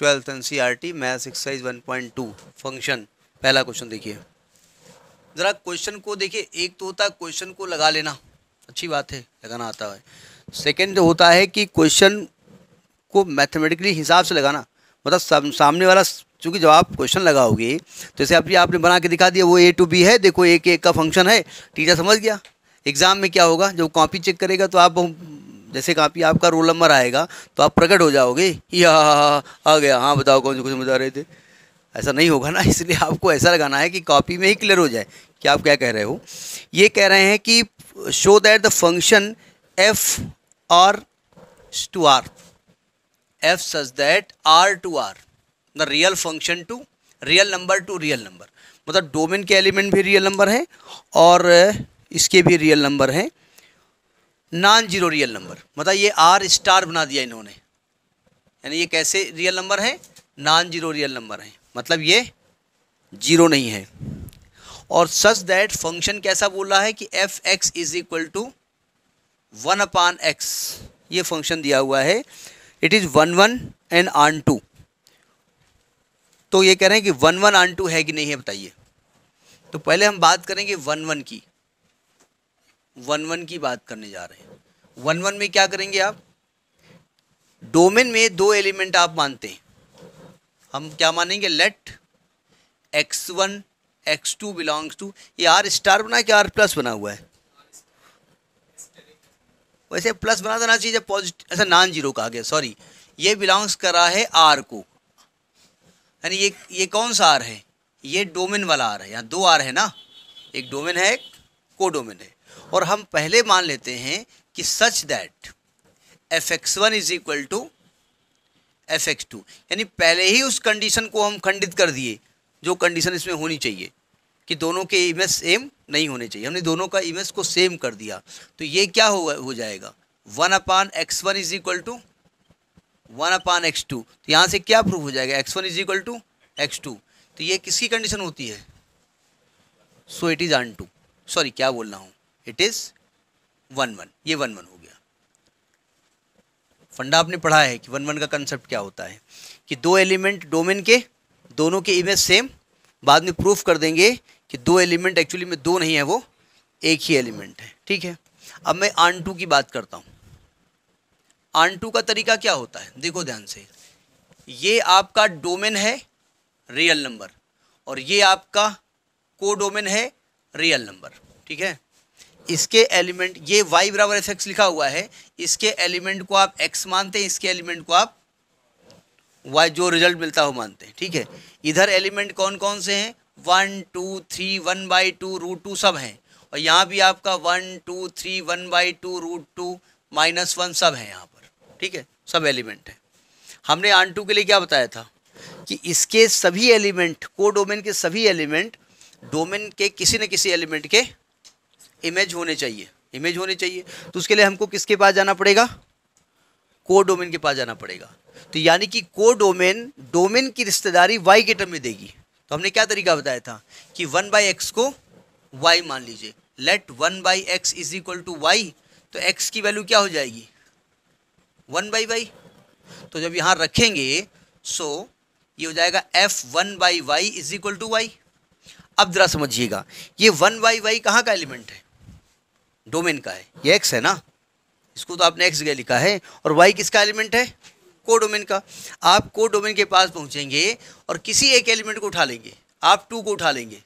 twelfth N C R T math exercise one point two function पहला question देखिए ज़रा question को देखिए एक तो होता है क्वेश्चन को लगा लेना अच्छी बात है लगाना आता है सेकेंड जो तो होता है कि क्वेश्चन को मैथमेटिकली हिसाब से लगाना मतलब सामने वाला चूँकि जब आप क्वेश्चन लगाओगे तो जैसे अभी आपने बना के दिखा दिया वो ए टू बी है देखो एक एक का फंक्शन है टीचर समझ गया एग्ज़ाम में क्या होगा जब कॉपी चेक करेगा तो आप जैसे पी आपका रोल नंबर आएगा तो आप प्रकट हो जाओगे या आ गया हाँ बताओ कौन से कुछ बता रहे थे ऐसा नहीं होगा ना इसलिए आपको ऐसा लगाना है कि कॉपी में ही क्लियर हो जाए कि आप क्या कह रहे हो ये कह रहे हैं कि show that the function f R to R f such that R to R the real function to real number to real number मतलब डोमेन के एलिमेंट भी रियल नंबर हैं और इसके भी रियल नंबर हैं नॉन जीरो रियल नंबर मतलब ये आर स्टार बना दिया इन्होंने यानी ये कैसे रियल नंबर है नॉन जीरो रियल नंबर है मतलब ये जीरो नहीं है और सच दैट फंक्शन कैसा बोल रहा है कि f x is equal to one upon x ये फंक्शन दिया हुआ है it is one one and onto तो ये कह रहे हैं कि वन वन आन टू है कि नहीं है बताइए तो पहले हम बात करेंगे वन वन की वन वन की बात करने जा रहे हैं वन वन में क्या करेंगे आप डोमेन में दो एलिमेंट आप मानते हैं हम क्या मानेंगे let x one x two belongs to ये आर स्टार बना के आर प्लस बना हुआ है वैसे प्लस बना देना चाहिए जब पॉजिटिव ऐसा अच्छा, नॉन जीरो का आ गया सॉरी ये बिलोंग्स कर रहा है आर को यानी ये ये कौन सा आर है ये डोमेन वाला आर है यहाँ दो आर है ना एक डोमेन है एक को डोमेन है और हम पहले मान लेते हैं कि such that f x one is equal to f x two यानी पहले ही उस कंडीशन को हम खंडित कर दिए जो कंडीशन इसमें होनी चाहिए कि दोनों के इमेज सेम नहीं होने चाहिए हमने दोनों का इमेज को सेम कर दिया तो ये क्या हो, हो जाएगा one upon x one is equal to one upon x two तो यहाँ से क्या प्रूफ हो जाएगा x one is equal to x two तो ये किसकी कंडीशन होती है so it is onto sorry क्या बोल रहा हूँ इट इज वन वन ये वन वन हो गया फंडा आपने पढ़ा है कि वन वन का कंसेप्ट क्या होता है कि दो एलिमेंट डोमेन के दोनों के इमेज सेम बाद में प्रूफ कर देंगे कि दो एलिमेंट एक्चुअली में दो नहीं है वो एक ही एलिमेंट है ठीक है अब मैं आन टू की बात करता हूँ आन टू का तरीका क्या होता है देखो ध्यान से ये आपका डोमेन है रियल नंबर और ये आपका को डोमेन है रियल नंबर ठीक है इसके एलिमेंट ये वाई बराबर एफ एक्स लिखा हुआ है इसके एलिमेंट को आप एक्स मानते हैं इसके एलिमेंट को आप वाई जो रिजल्ट मिलता हो मानते हैं ठीक है इधर एलिमेंट कौन कौन से हैं one two three one by two root two सब हैं और यहाँ भी आपका one two three one by two root two minus one सब है यहाँ पर ठीक है सब एलिमेंट है हमने आन टू के लिए क्या बताया था कि इसके सभी एलिमेंट को डोमेन के सभी एलिमेंट डोमेन के किसी न किसी एलिमेंट के इमेज होने चाहिए इमेज होने चाहिए तो उसके लिए हमको किसके पास जाना पड़ेगा को डोमेन के पास जाना पड़ेगा तो यानी कि को डोमेन डोमेन की रिश्तेदारी वाई के टर्म में देगी तो हमने क्या तरीका बताया था कि वन बाई एक्स को वाई मान लीजिए let one by x is equal to y तो एक्स की वैल्यू क्या हो जाएगी वन बाई वाई तो जब यहाँ रखेंगे सो ये हो जाएगा f one by y is equal to y अब ज़रा समझिएगा ये वन बाई वाई कहाँ का एलिमेंट है डोमेन का है ये एक्स है ना इसको तो आपने एक्स गया लिखा है और वाई किसका एलिमेंट है को डोमेन का आप को डोमेन के पास पहुंचेंगे और किसी एक एलिमेंट को उठा लेंगे आप टू को उठा लेंगे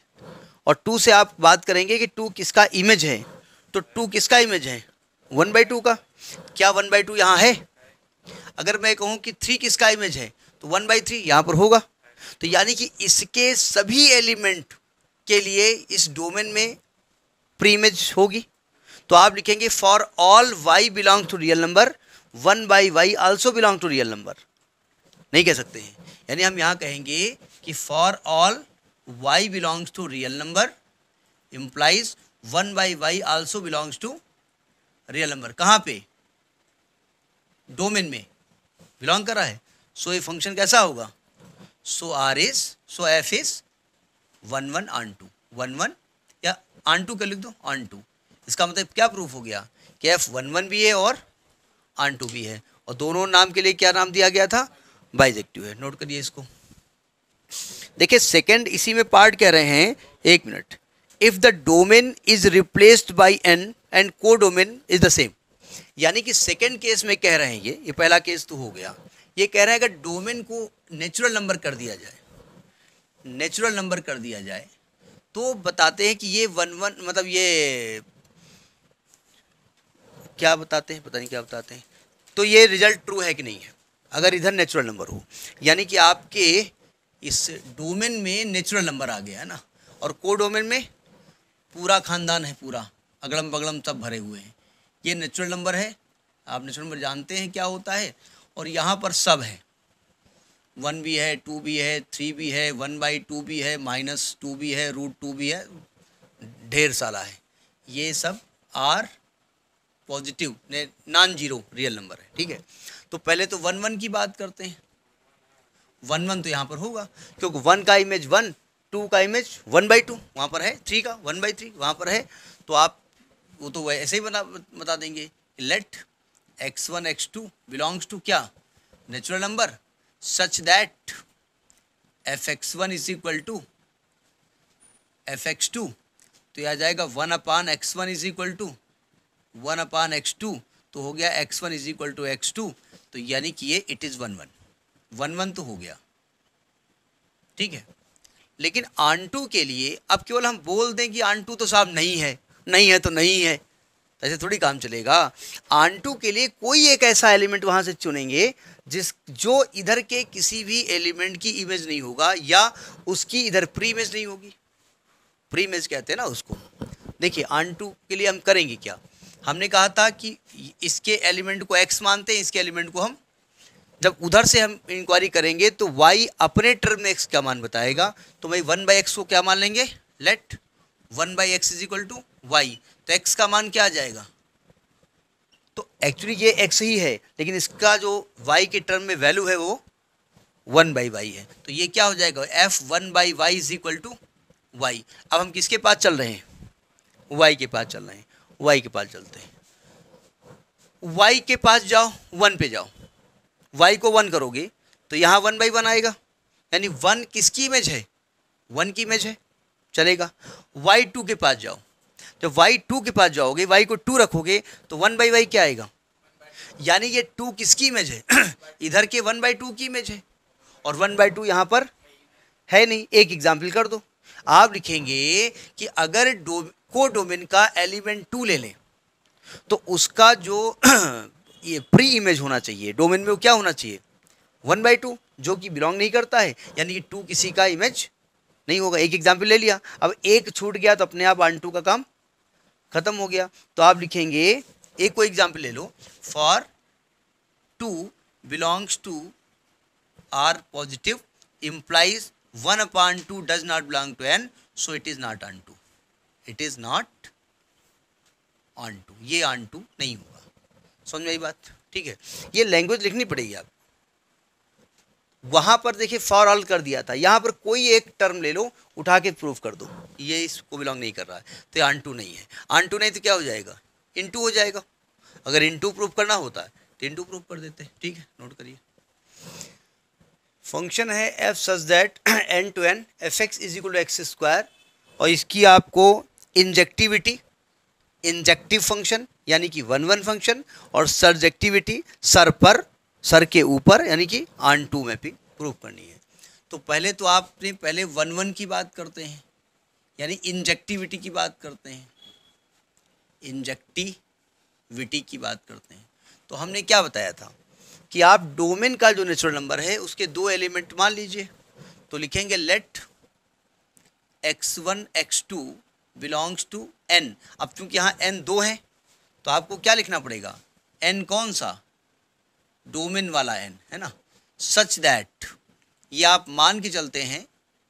और टू से आप बात करेंगे कि टू किसका इमेज है तो टू किसका इमेज है वन बाई टू का क्या वन बाई टू यहाँ है अगर मैं कहूँ कि थ्री किसका इमेज है तो वन बाई थ्री यहाँ पर होगा तो यानी कि इसके सभी एलिमेंट के लिए इस डोमेन में प्री इमेज होगी तो आप लिखेंगे for all y belong to real number one by y also belong to real number नहीं कह सकते हैं यानी हम यहाँ कहेंगे कि for all y belongs to real number implies one by y also belongs to real number कहाँ पे डोमेन में बिलोंग कर रहा है सो ये फंक्शन कैसा होगा so R is so f is one one onto one one या आन टू क्या लिख दो आन टू इसका मतलब क्या प्रूफ हो गया कि एफ वन वन भी है और आन टू भी है और दोनों नाम के लिए क्या नाम दिया गया था बाइजेक्टिव है नोट करिए इसको देखिए सेकंड इसी में पार्ट कह रहे हैं एक minute if the domain is replaced by N and codomain is the same यानी कि सेकेंड केस में कह रहे हैं ये ये पहला केस तो हो गया ये कह रहा है अगर डोमेन को नेचुरल नंबर कर दिया जाए नेचुरल नंबर कर दिया जाए तो बताते हैं कि ये वन वन मतलब ये क्या बताते हैं पता नहीं क्या बताते हैं तो ये रिजल्ट ट्रू है कि नहीं है अगर इधर नेचुरल नंबर हो यानी कि आपके इस डोमेन में नेचुरल नंबर आ गया है ना और को डोमेन में पूरा खानदान है पूरा अगड़म बगड़म सब भरे हुए हैं ये नेचुरल नंबर है आप नेचुरल नंबर जानते हैं क्या होता है और यहाँ पर सब है वन भी है टू भी है थ्री भी है वन बाई टू भी है माइनस टू भी है रूट टू भी है ढेर साला है ये सब R positive non zero real number है ठीक है तो पहले तो वन वन की बात करते हैं वन वन तो यहाँ पर होगा क्योंकि वन का इमेज वन टू का इमेज वन बाई टू वहाँ पर है थ्री का वन बाई थ्री वहाँ पर है तो आप वो तो ऐसे ही बना बता देंगे let x one x two belongs to क्या natural number such that f x one is equal to f x two तो यह आ जाएगा one upon x one is equal to one upon x two तो हो गया x one is equal to x two तो यानी कि ये it is one one one one तो हो गया ठीक है लेकिन आन टू के लिए अब केवल हम बोल दें कि आन टू तो साहब नहीं है नहीं है तो नहीं है तो ऐसे थोड़ी काम चलेगा आन टू के लिए कोई एक ऐसा एलिमेंट वहाँ से चुनेंगे जिस जो इधर के किसी भी एलिमेंट की इमेज नहीं होगा या उसकी इधर प्री इमेज नहीं होगी प्री इमेज कहते हैं ना उसको देखिए आन टू के लिए हम करेंगे क्या हमने कहा था कि इसके एलिमेंट को एक्स मानते हैं इसके एलिमेंट को हम जब उधर से हम इंक्वायरी करेंगे तो वाई अपने टर्म में एक्स का मान बताएगा तो भाई वन बाई एक्स को क्या मान लेंगे let one by x is equal to y तो एक्स का मान क्या आ जाएगा तो एक्चुअली ये एक्स ही है लेकिन इसका जो वाई के टर्म में वैल्यू है वो वन बाई वाई है तो ये क्या हो जाएगा f one by y is equal to y अब हम किसके पास चल रहे हैं वाई के पास चल रहे हैं वाई के पास चलते हैं वाई के पास जाओ वन पे जाओ वाई को वन करोगे तो यहाँ वन बाई वन आएगा यानी वन किसकी इमेज है वन की इमेज है चलेगा वाई टू के पास जाओ जब वाई टू के पास जाओगे वाई को टू रखोगे तो वन बाई वाई क्या आएगा यानी ये टू किसकी इमेज है इधर के वन बाई टू की इमेज है और वन बाई टू यहाँ पर है नहीं एक एग्जाम्पल कर दो आप लिखेंगे कि अगर डो कोडोमेन का एलिमेंट टू ले लें तो उसका जो ये प्री इमेज होना चाहिए डोमेन में वो क्या होना चाहिए वन बाई टू जो कि बिलोंग नहीं करता है यानी कि टू किसी का इमेज नहीं होगा एक एग्जाम्पल ले लिया अब एक छूट गया तो अपने आप वन टू का काम खत्म हो गया तो आप लिखेंगे एक कोई एग्जाम्पल ले लो for two belongs to R positive implies one upon two does not belong to N so it is not onto it is not onto ये ऑन टू नहीं होगा समझ में बात ठीक है ये लैंग्वेज लिखनी पड़ेगी आप वहां पर देखिए फॉर ऑल कर दिया था यहाँ पर कोई एक टर्म ले लो उठा के प्रूफ कर दो ये इसको बिलोंग नहीं कर रहा है तो ऑन टू नहीं है ऑन टू नहीं तो क्या हो जाएगा इन टू हो जाएगा अगर इन टू प्रूफ करना होता है तो इन टू प्रूफ कर देते हैं ठीक है नोट करिए फंक्शन है f such that N to N f x is equal to x square और इसकी आपको इंजेक्टिविटी इंजेक्टिव फंक्शन यानी कि वन वन फंक्शन और सर्जेक्टिविटी सर पर सर के ऊपर यानी कि आन टू मैपिंग प्रूव करनी है तो पहले तो आपने पहले वन वन की बात करते हैं यानी इंजेक्टिविटी की बात करते हैं इंजेक्टिविटी की बात करते हैं तो हमने क्या बताया था कि आप डोमेन का जो नेचुरल नंबर है उसके दो एलिमेंट मान लीजिए तो लिखेंगे let x one x two belongs to N अब चूंकि यहाँ एन दो है तो आपको क्या लिखना पड़ेगा एन कौन सा डोमिन वाला एन है ना सच दैट ये आप मान के चलते हैं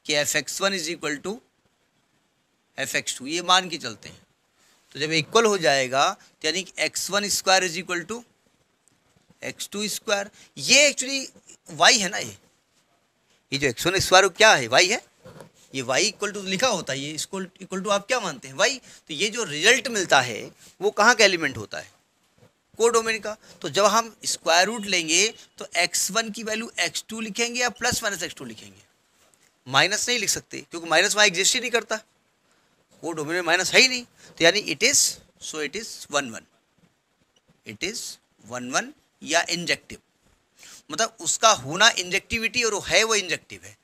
कि f x one is equal to f x two ये मान के चलते हैं तो जब इक्वल हो जाएगा तो यानी कि x one square is equal to x two square ये एक्चुअली वाई है ना ये ये जो एक्स वन स्क्वायर क्या है वाई है ये वाई इक्वल टू लिखा होता है ये इसको इक्वल टू आप क्या मानते हैं वाई तो ये जो रिजल्ट मिलता है वो कहाँ का एलिमेंट होता है को डोमेन का तो जब हम स्क्वायर रूट लेंगे तो एक्स वन की वैल्यू एक्स टू लिखेंगे या प्लस माइनस एक्स टू लिखेंगे माइनस नहीं लिख सकते क्योंकि माइनस वहाँ एग्जिस्ट ही नहीं करता को डोमेन में माइनस है ही नहीं तो यानी it is so it is one one it is one one या इंजेक्टिव मतलब उसका होना इंजेक्टिविटी और वो है वो इंजेक्टिव है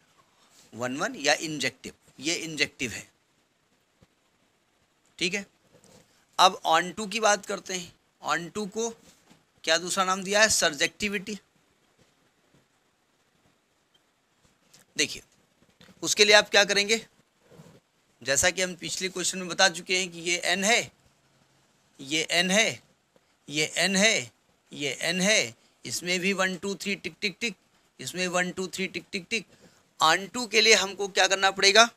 वन वन या इंजेक्टिव ये इंजेक्टिव है ठीक है अब ऑन टू की बात करते हैं ऑन टू को क्या दूसरा नाम दिया है सर्जेक्टिविटी देखिए उसके लिए आप क्या करेंगे जैसा कि हम पिछले क्वेश्चन में बता चुके हैं कि ये एन है ये एन है ये एन है ये एन है इसमें भी one two three tick tick tick इसमें one two three tick tick tick onto के लिए हमको क्या करना पड़ेगा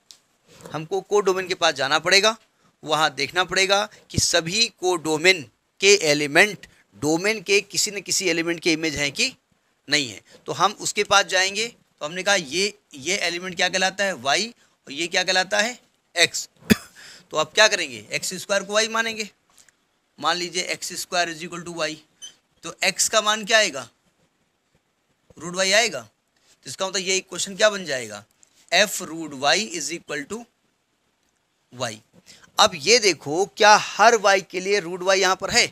हमको को डोमेन के पास जाना पड़ेगा वहाँ देखना पड़ेगा कि सभी को डोमेन के एलिमेंट डोमेन के किसी न किसी एलिमेंट के इमेज हैं कि नहीं है तो हम उसके पास जाएंगे तो हमने कहा ये ये एलिमेंट क्या कहलाता है वाई और ये क्या कहलाता है एक्स तो आप क्या करेंगे एक्स स्क्वायर को वाई मानेंगे मान लीजिए x square is equal to y तो एक्स का मान क्या आएगा रूट वाई आएगा तो इसका मतलब ये क्वेश्चन क्या बन जाएगा f root y is equal to y अब ये देखो क्या हर वाई के लिए रूट वाई यहां पर है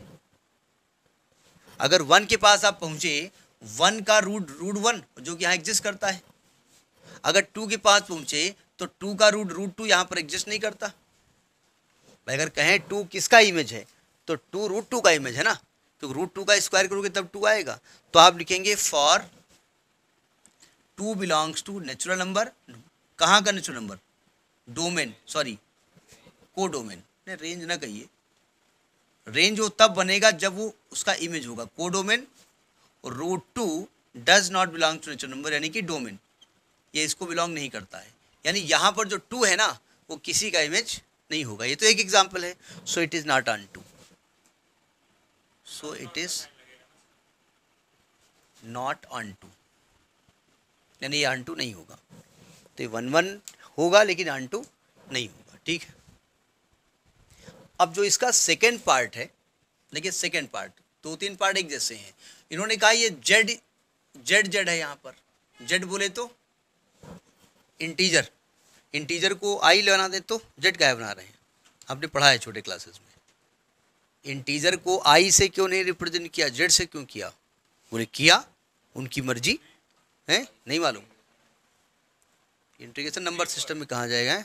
अगर वन के पास आप पहुंचे वन का रूट रूट वन जो कि यहां एग्जिस्ट करता है अगर टू के पास पहुंचे तो टू का रूट रूट टू यहां पर एग्जिस्ट नहीं करता भाई अगर कहें टू किसका इमेज है तो टू रूट टू का इमेज है ना क्योंकि रूट टू का स्क्वायर करोगे तब टू आएगा तो आप लिखेंगे for two belongs to natural number कहाँ का natural number domain sorry codomain range ना कहिए रेंज वो तब बनेगा जब वो उसका इमेज होगा codomain root two does not belong to natural number यानी कि डोमेन ये इसको बिलोंग नहीं करता है यानी यहाँ पर जो टू है ना वो किसी का इमेज नहीं होगा ये तो एक एग्जाम्पल है so it is not onto so it is not onto यानी ये टू नहीं होगा तो ये वन वन होगा लेकिन टू नहीं होगा ठीक है अब जो इसका सेकेंड पार्ट है देखिए सेकेंड पार्ट दो तीन पार्ट एक जैसे हैं इन्होंने कहा ये जेड जेड जेड है यहाँ पर जेड बोले तो इंटीजर इंटीजर को आई बना दे तो जेड का बना रहे हैं आपने पढ़ा है छोटे क्लासेस में इंटीजर को आई से क्यों नहीं रिप्रेजेंट किया जेड से क्यों किया बोले किया उनकी मर्जी हैं नहीं मालूम इंटीग्रेशन नंबर सिस्टम में कहाँ जाएगा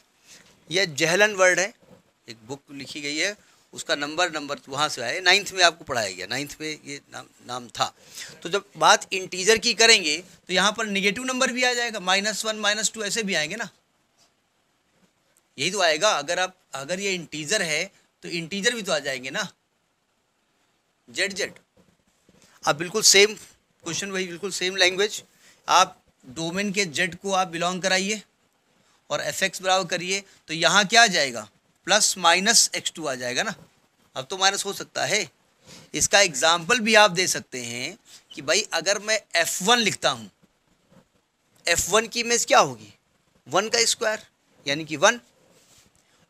यह जहलन वर्ड है एक बुक लिखी गई है उसका नंबर नंबर वहाँ से आया नाइन्थ में आपको पढ़ाया गया नाइन्थ में ये नाम नाम था तो जब बात इंटीजर की करेंगे तो यहाँ पर निगेटिव नंबर भी आ जाएगा माइनस वन माइनस टू ऐसे भी आएंगे ना यही तो आएगा अगर आप अगर ये इंटीजर है तो इंटीजर भी तो आ जाएंगे ना जेड जेड अब बिल्कुल सेम क्वेश्चन वही बिल्कुल सेम लैंग्वेज आप डोमेन के जेड को आप बिलोंग कराइए और एफ एक्स बराबर करिए तो यहाँ क्या आ जाएगा प्लस माइनस एक्स टू आ जाएगा ना अब तो माइनस हो सकता है इसका एग्जाम्पल भी आप दे सकते हैं कि भाई अगर मैं एफ वन लिखता हूँ एफ वन की इमेज क्या होगी वन का स्क्वायर यानी कि वन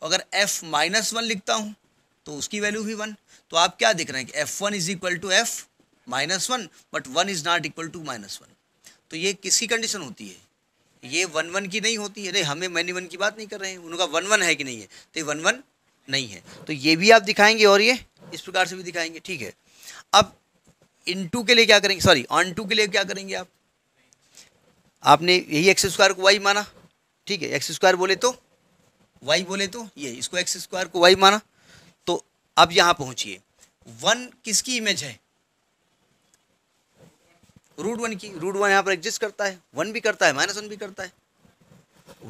अगर एफ माइनस वन लिखता हूँ तो उसकी वैल्यू भी वन तो आप क्या देख रहे हैं कि f one is equal to f minus one but one is not equal to minus one तो ये किसकी कंडीशन होती है ये वन वन की नहीं होती है अरे हमें मैनी वन की बात नहीं कर रहे हैं उनका वन वन है कि नहीं है तो ये वन वन नहीं है तो ये भी आप दिखाएंगे और ये इस प्रकार से भी दिखाएंगे ठीक है अब इन टू के लिए क्या करेंगे सॉरी ऑन टू के लिए क्या करेंगे आप आपने यही एक्स स्क्वायर को वाई माना ठीक है एक्स स्क्वायर बोले तो वाई बोले तो ये इसको एक्स स्क्वायर को वाई माना तो अब यहाँ पहुँचिए वन किसकी इमेज है रूट वन की रूट वन यहाँ पर एग्जिस्ट करता है वन भी करता है माइनस वन भी करता है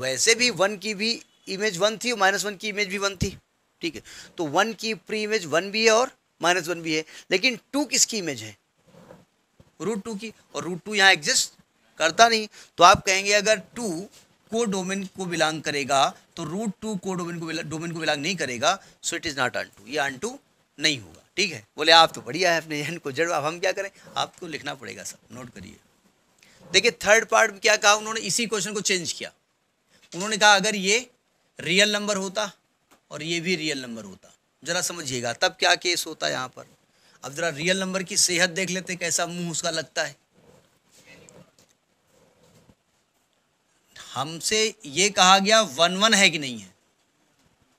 वैसे भी वन की भी इमेज वन थी और माइनस वन की इमेज भी वन थी ठीक है तो वन की प्री इमेज वन भी है और माइनस वन भी है लेकिन टू किसकी इमेज है रूट टू की और रूट टू यहाँ एग्जिस्ट करता नहीं तो आप कहेंगे अगर टू को डोमेन को बिलोंग करेगा तो रूट टू को डोमेन को डोमेन को बिलोंग नहीं करेगा so it is not onto ये अन टू नहीं होगा ठीक है बोले आप तो बढ़िया है अपने जहन को जड़वा हम क्या करें आपको लिखना पड़ेगा सब नोट करिए देखिए थर्ड पार्ट में क्या कहा उन्होंने इसी क्वेश्चन को चेंज किया उन्होंने कहा अगर ये रियल नंबर होता और ये भी रियल नंबर होता ज़रा समझिएगा तब क्या केस होता है यहाँ पर अब ज़रा रियल नंबर की सेहत देख लेते कैसा मुंह उसका लगता है हमसे ये कहा गया वन वन है कि नहीं है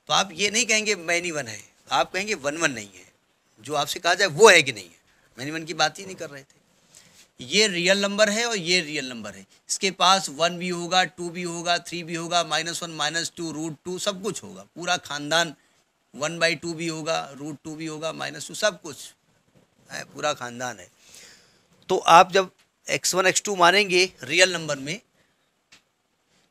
तो आप ये नहीं कहेंगे मैनी वन है आप कहेंगे वन वन नहीं है जो आपसे कहा जाए वो है कि नहीं है मैंने मन की बात ही नहीं कर रहे थे ये रियल नंबर है और ये रियल नंबर है इसके पास वन भी होगा टू भी होगा थ्री भी होगा minus one minus two root two सब कुछ होगा पूरा खानदान वन बाई टू भी होगा रूट टू भी होगा माइनस टू सब कुछ है पूरा खानदान है तो आप जब एक्स वन एक्स टू मानेंगे रियल नंबर में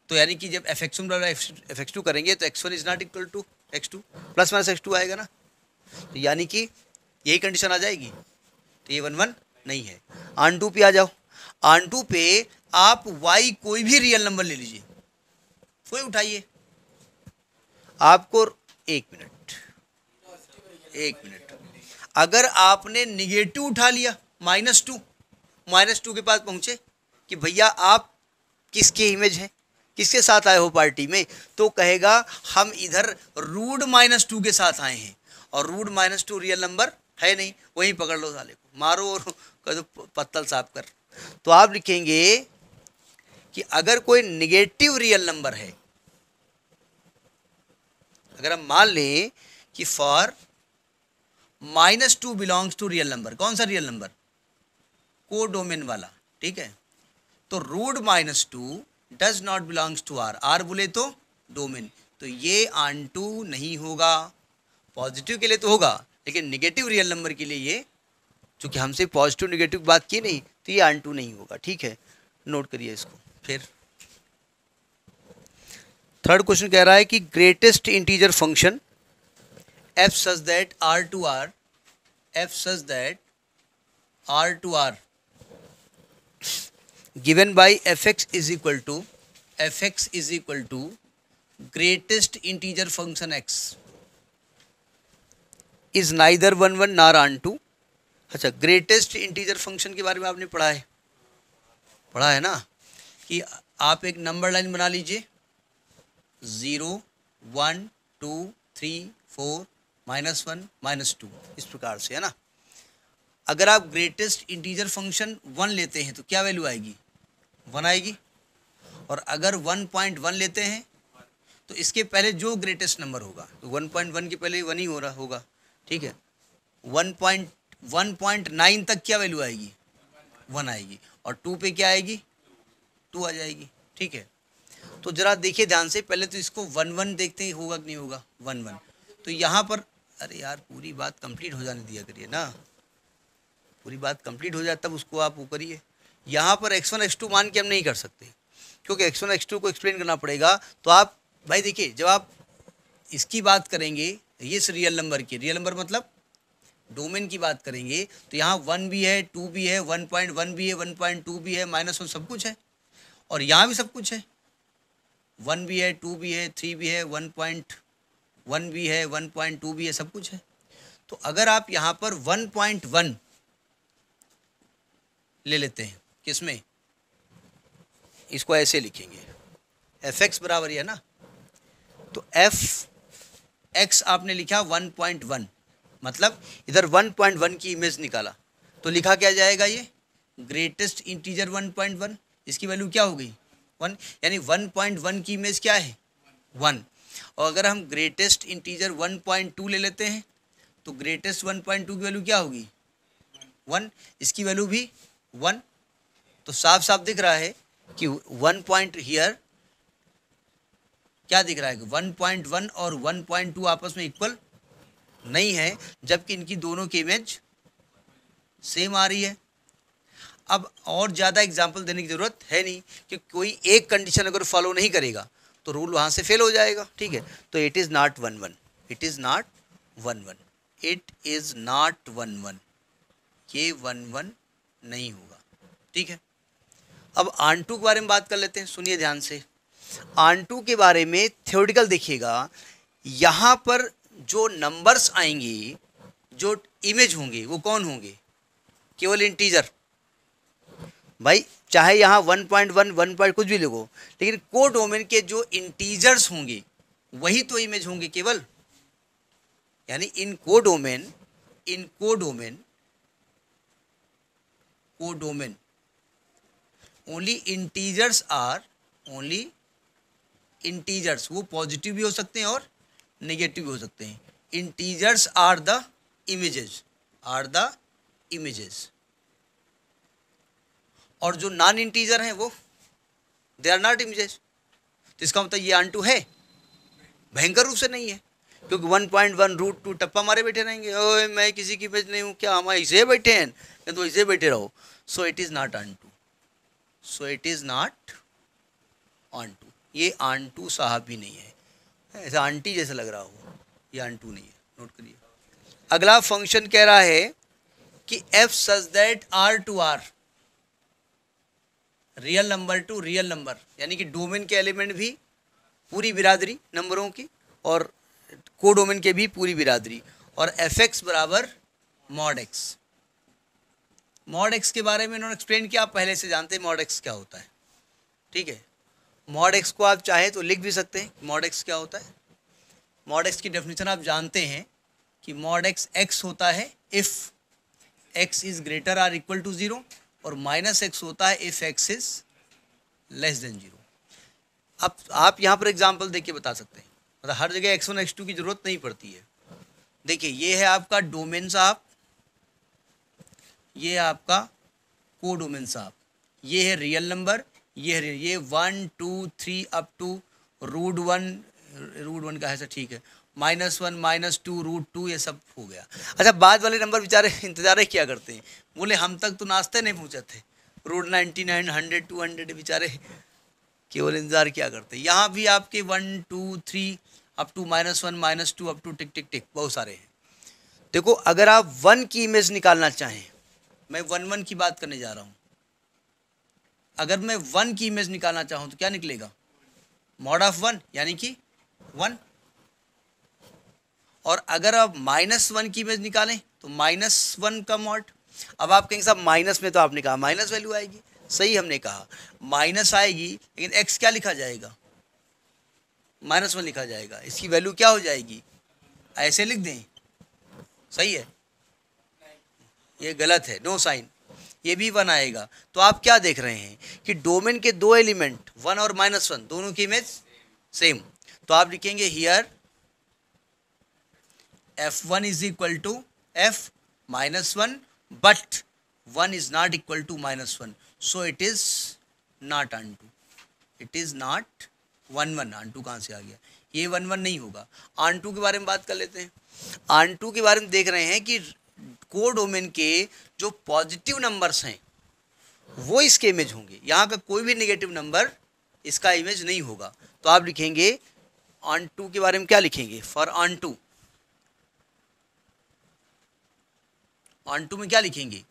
तो यानी कि जब f x one f x two करेंगे तो x one is not equal to x two plus minus x two आएगा ना तो यानी कि यही कंडीशन आ जाएगी तो ये वन वन नहीं है आन टू पे आ जाओ आन टू पे आप वाई कोई भी रियल नंबर ले लीजिए कोई उठाइए आपको एक मिनट एक मिनट अगर आपने निगेटिव उठा लिया माइनस टू माइनस टू के पास पहुंचे कि भैया आप किसके इमेज हैं किसके साथ आए हो पार्टी में तो कहेगा हम इधर रूड माइनस टू के साथ आए हैं और root minus two real number है नहीं वहीं पकड़ लो साले को मारो और कह दो पत्तल साफ कर तो आप लिखेंगे कि अगर कोई निगेटिव रियल नंबर है अगर हम मान लें कि for minus two belongs to real number कौन सा रियल नंबर को डोमेन वाला ठीक है तो root minus two does not belongs to R R बोले तो डोमेन तो ये आन टू नहीं होगा पॉजिटिव के लिए तो होगा लेकिन निगेटिव रियल नंबर के लिए ये चूँकि हमसे पॉजिटिव निगेटिव बात की नहीं तो ये अन टू नहीं होगा ठीक है नोट करिए इसको फिर थर्ड क्वेश्चन कह रहा है कि greatest integer function f such that R to R f such that R to R given by f x is equal to f x is equal to greatest integer function x is neither one one nor आन to अच्छा greatest integer function के बारे में आपने पढ़ा है पढ़ा है ना कि आप एक नंबर लाइन बना लीजिए zero one two three four minus one minus two इस प्रकार से है ना अगर आप ग्रेटेस्ट इंटीजर फंक्शन वन लेते हैं तो क्या वैल्यू आएगी वन आएगी और अगर वन पॉइंट वन लेते हैं तो इसके पहले जो ग्रेटेस्ट नंबर होगा तो वन पॉइंट वन के पहले वन ही हो रहा होगा ठीक है one point one point nine तक क्या वैल्यू आएगी वन आएगी और टू पे क्या आएगी टू आ जाएगी ठीक है तो ज़रा देखिए ध्यान से पहले तो इसको वन वन देखते ही होगा कि नहीं होगा वन वन तो यहाँ पर अरे यार पूरी बात कंप्लीट हो जाने दिया करिए ना पूरी बात कंप्लीट हो जाए तब उसको आप वो करिए यहाँ पर एक्स वन एक्स टू मान के हम नहीं कर सकते क्योंकि एक्स वन एक्स टू को एक्सप्लेन करना पड़ेगा तो आप भाई देखिए जब आप इसकी बात करेंगे ये इस रियल नंबर की रियल नंबर मतलब डोमेन की बात करेंगे तो यहाँ वन भी है टू भी है वन पॉइंट वन भी है वन पॉइंट टू भी है माइनस वन सब कुछ है और यहाँ भी सब कुछ है वन भी है टू भी है थ्री भी है वन पॉइंट वन भी है वन पॉइंट टू भी है सब कुछ है तो अगर आप यहाँ पर वन पॉइंट वन ले लेते हैं किसमें इसको ऐसे लिखेंगे एफ एक्स बराबर है ना तो एफ एक्स आपने लिखा 1.1 मतलब इधर 1.1 की इमेज निकाला तो लिखा क्या जाएगा ये ग्रेटेस्ट इंटीजर 1.1 इसकी वैल्यू क्या हो गई वन यानी 1.1 की इमेज क्या है वन और अगर हम ग्रेटेस्ट इंटीजर 1.2 ले लेते हैं तो ग्रेटेस्ट 1.2 की वैल्यू क्या होगी वन इसकी वैल्यू भी वन तो साफ साफ दिख रहा है कि वन पॉइंट हियर क्या दिख रहा है वन पॉइंट वन और वन पॉइंट टू आपस में इक्वल नहीं है जबकि इनकी दोनों की इमेज सेम आ रही है अब और ज़्यादा एग्जाम्पल देने की ज़रूरत है नहीं कि कोई एक कंडीशन अगर फॉलो नहीं करेगा तो रूल वहाँ से फेल हो जाएगा ठीक है तो it is not one one it is not one one it is not one one ये वन वन नहीं होगा ठीक है अब आंटू के बारे में बात कर लेते हैं सुनिए ध्यान से आंटू के बारे में थ्योरिटिकल देखिएगा यहाँ पर जो नंबर्स आएंगे जो इमेज होंगे वो कौन होंगे केवल इंटीजर भाई चाहे यहाँ one point one one point कुछ भी लिखो लेकिन को डोमेन के जो इंटीजर्स होंगे वही तो इमेज होंगे केवल यानी इन को डोमेन इन को domain codomain only integers are only integers वो पॉजिटिव भी हो सकते हैं और नेगेटिव भी हो सकते हैं integers are the images are the images और जो नॉन इंटीजर हैं वो दे आर नॉट इमेजेस तो इसका मतलब ये आंटू है भयंकर रूप से नहीं है क्योंकि one point one root two टप्पा मारे बैठे रहेंगे ओए मैं किसी की इमेज नहीं हूँ क्या हम ऐसे बैठे हैं क्या तो ऐसे बैठे रहो so it is not to so it is not to ये आंटू साहब भी नहीं है ऐसा आंटी जैसा लग रहा हो ये आंटू नहीं है नोट करिए अगला फंक्शन कह रहा है कि f such that R to R real number to real number यानी कि डोमेन के एलिमेंट भी पूरी बिरादरी नंबरों की और कोडोमेन के भी पूरी बिरादरी और एफ एक्स बराबर मॉड एक्स मॉड एक्स के बारे में इन्होंने एक्सप्लेन किया आप पहले से जानते हैं मॉड एक्स क्या होता है ठीक है मॉड एक्स को आप चाहें तो लिख भी सकते हैं मॉड एक्स क्या होता है मॉड एक्स की डेफिनेशन आप जानते हैं कि मॉड एक्स एक्स होता है if x is greater or equal to zero और माइनस एक्स होता है if x is less than zero अब आप यहाँ पर एग्जाम्पल देख के बता सकते हैं मतलब हर जगह एक्स वन एक्स टू की ज़रूरत नहीं पड़ती है देखिए ये है आपका डोमेन साहब ये है आपका को डोमेन साहब ये है रियल नंबर ये ये one two three up to root one root one का है सर ठीक है minus one minus two root two ये सब हो गया अच्छा बाद वाले नंबर बेचारे इंतजार क्या करते हैं बोले हम तक तो नाश्ते नहीं पहुँचा थे root ninety nine hundred two hundred बेचारे केवल इंतज़ार क्या करते हैं यहाँ भी आपके one two three up to minus one minus two up to tick tick tick बहुत सारे हैं देखो अगर आप वन की इमेज निकालना चाहें मैं वन वन की बात करने जा रहा हूँ अगर मैं वन की इमेज निकालना चाहूँ तो क्या निकलेगा मॉड ऑफ वन यानी कि वन और अगर आप माइनस वन की इमेज निकालें तो माइनस वन का मॉड अब आप कहेंगे साहब माइनस में तो आपने कहा माइनस वैल्यू आएगी सही हमने कहा माइनस आएगी लेकिन एक्स क्या लिखा जाएगा माइनस वन लिखा जाएगा इसकी वैल्यू क्या हो जाएगी ऐसे लिख दें सही है ये गलत है नो साइन ये भी वन आएगा तो आप क्या देख रहे हैं कि डोमेन के दो एलिमेंट वन और माइनस वन दोनों की इमेज सेम तो आप लिखेंगे here f one is equal to f minus one but one is not equal to minus one so it is not onto it is not one one onto कहाँ से आ गया ये one one नहीं होगा आन onto के बारे में बात कर लेते हैं आन टू के बारे में देख रहे हैं कि को डोमेन के जो पॉजिटिव नंबर्स हैं वो इसके इमेज होंगे यहाँ का कोई भी नेगेटिव नंबर इसका इमेज नहीं होगा तो आप लिखेंगे ऑन टू के बारे में क्या लिखेंगे for onto onto में क्या लिखेंगे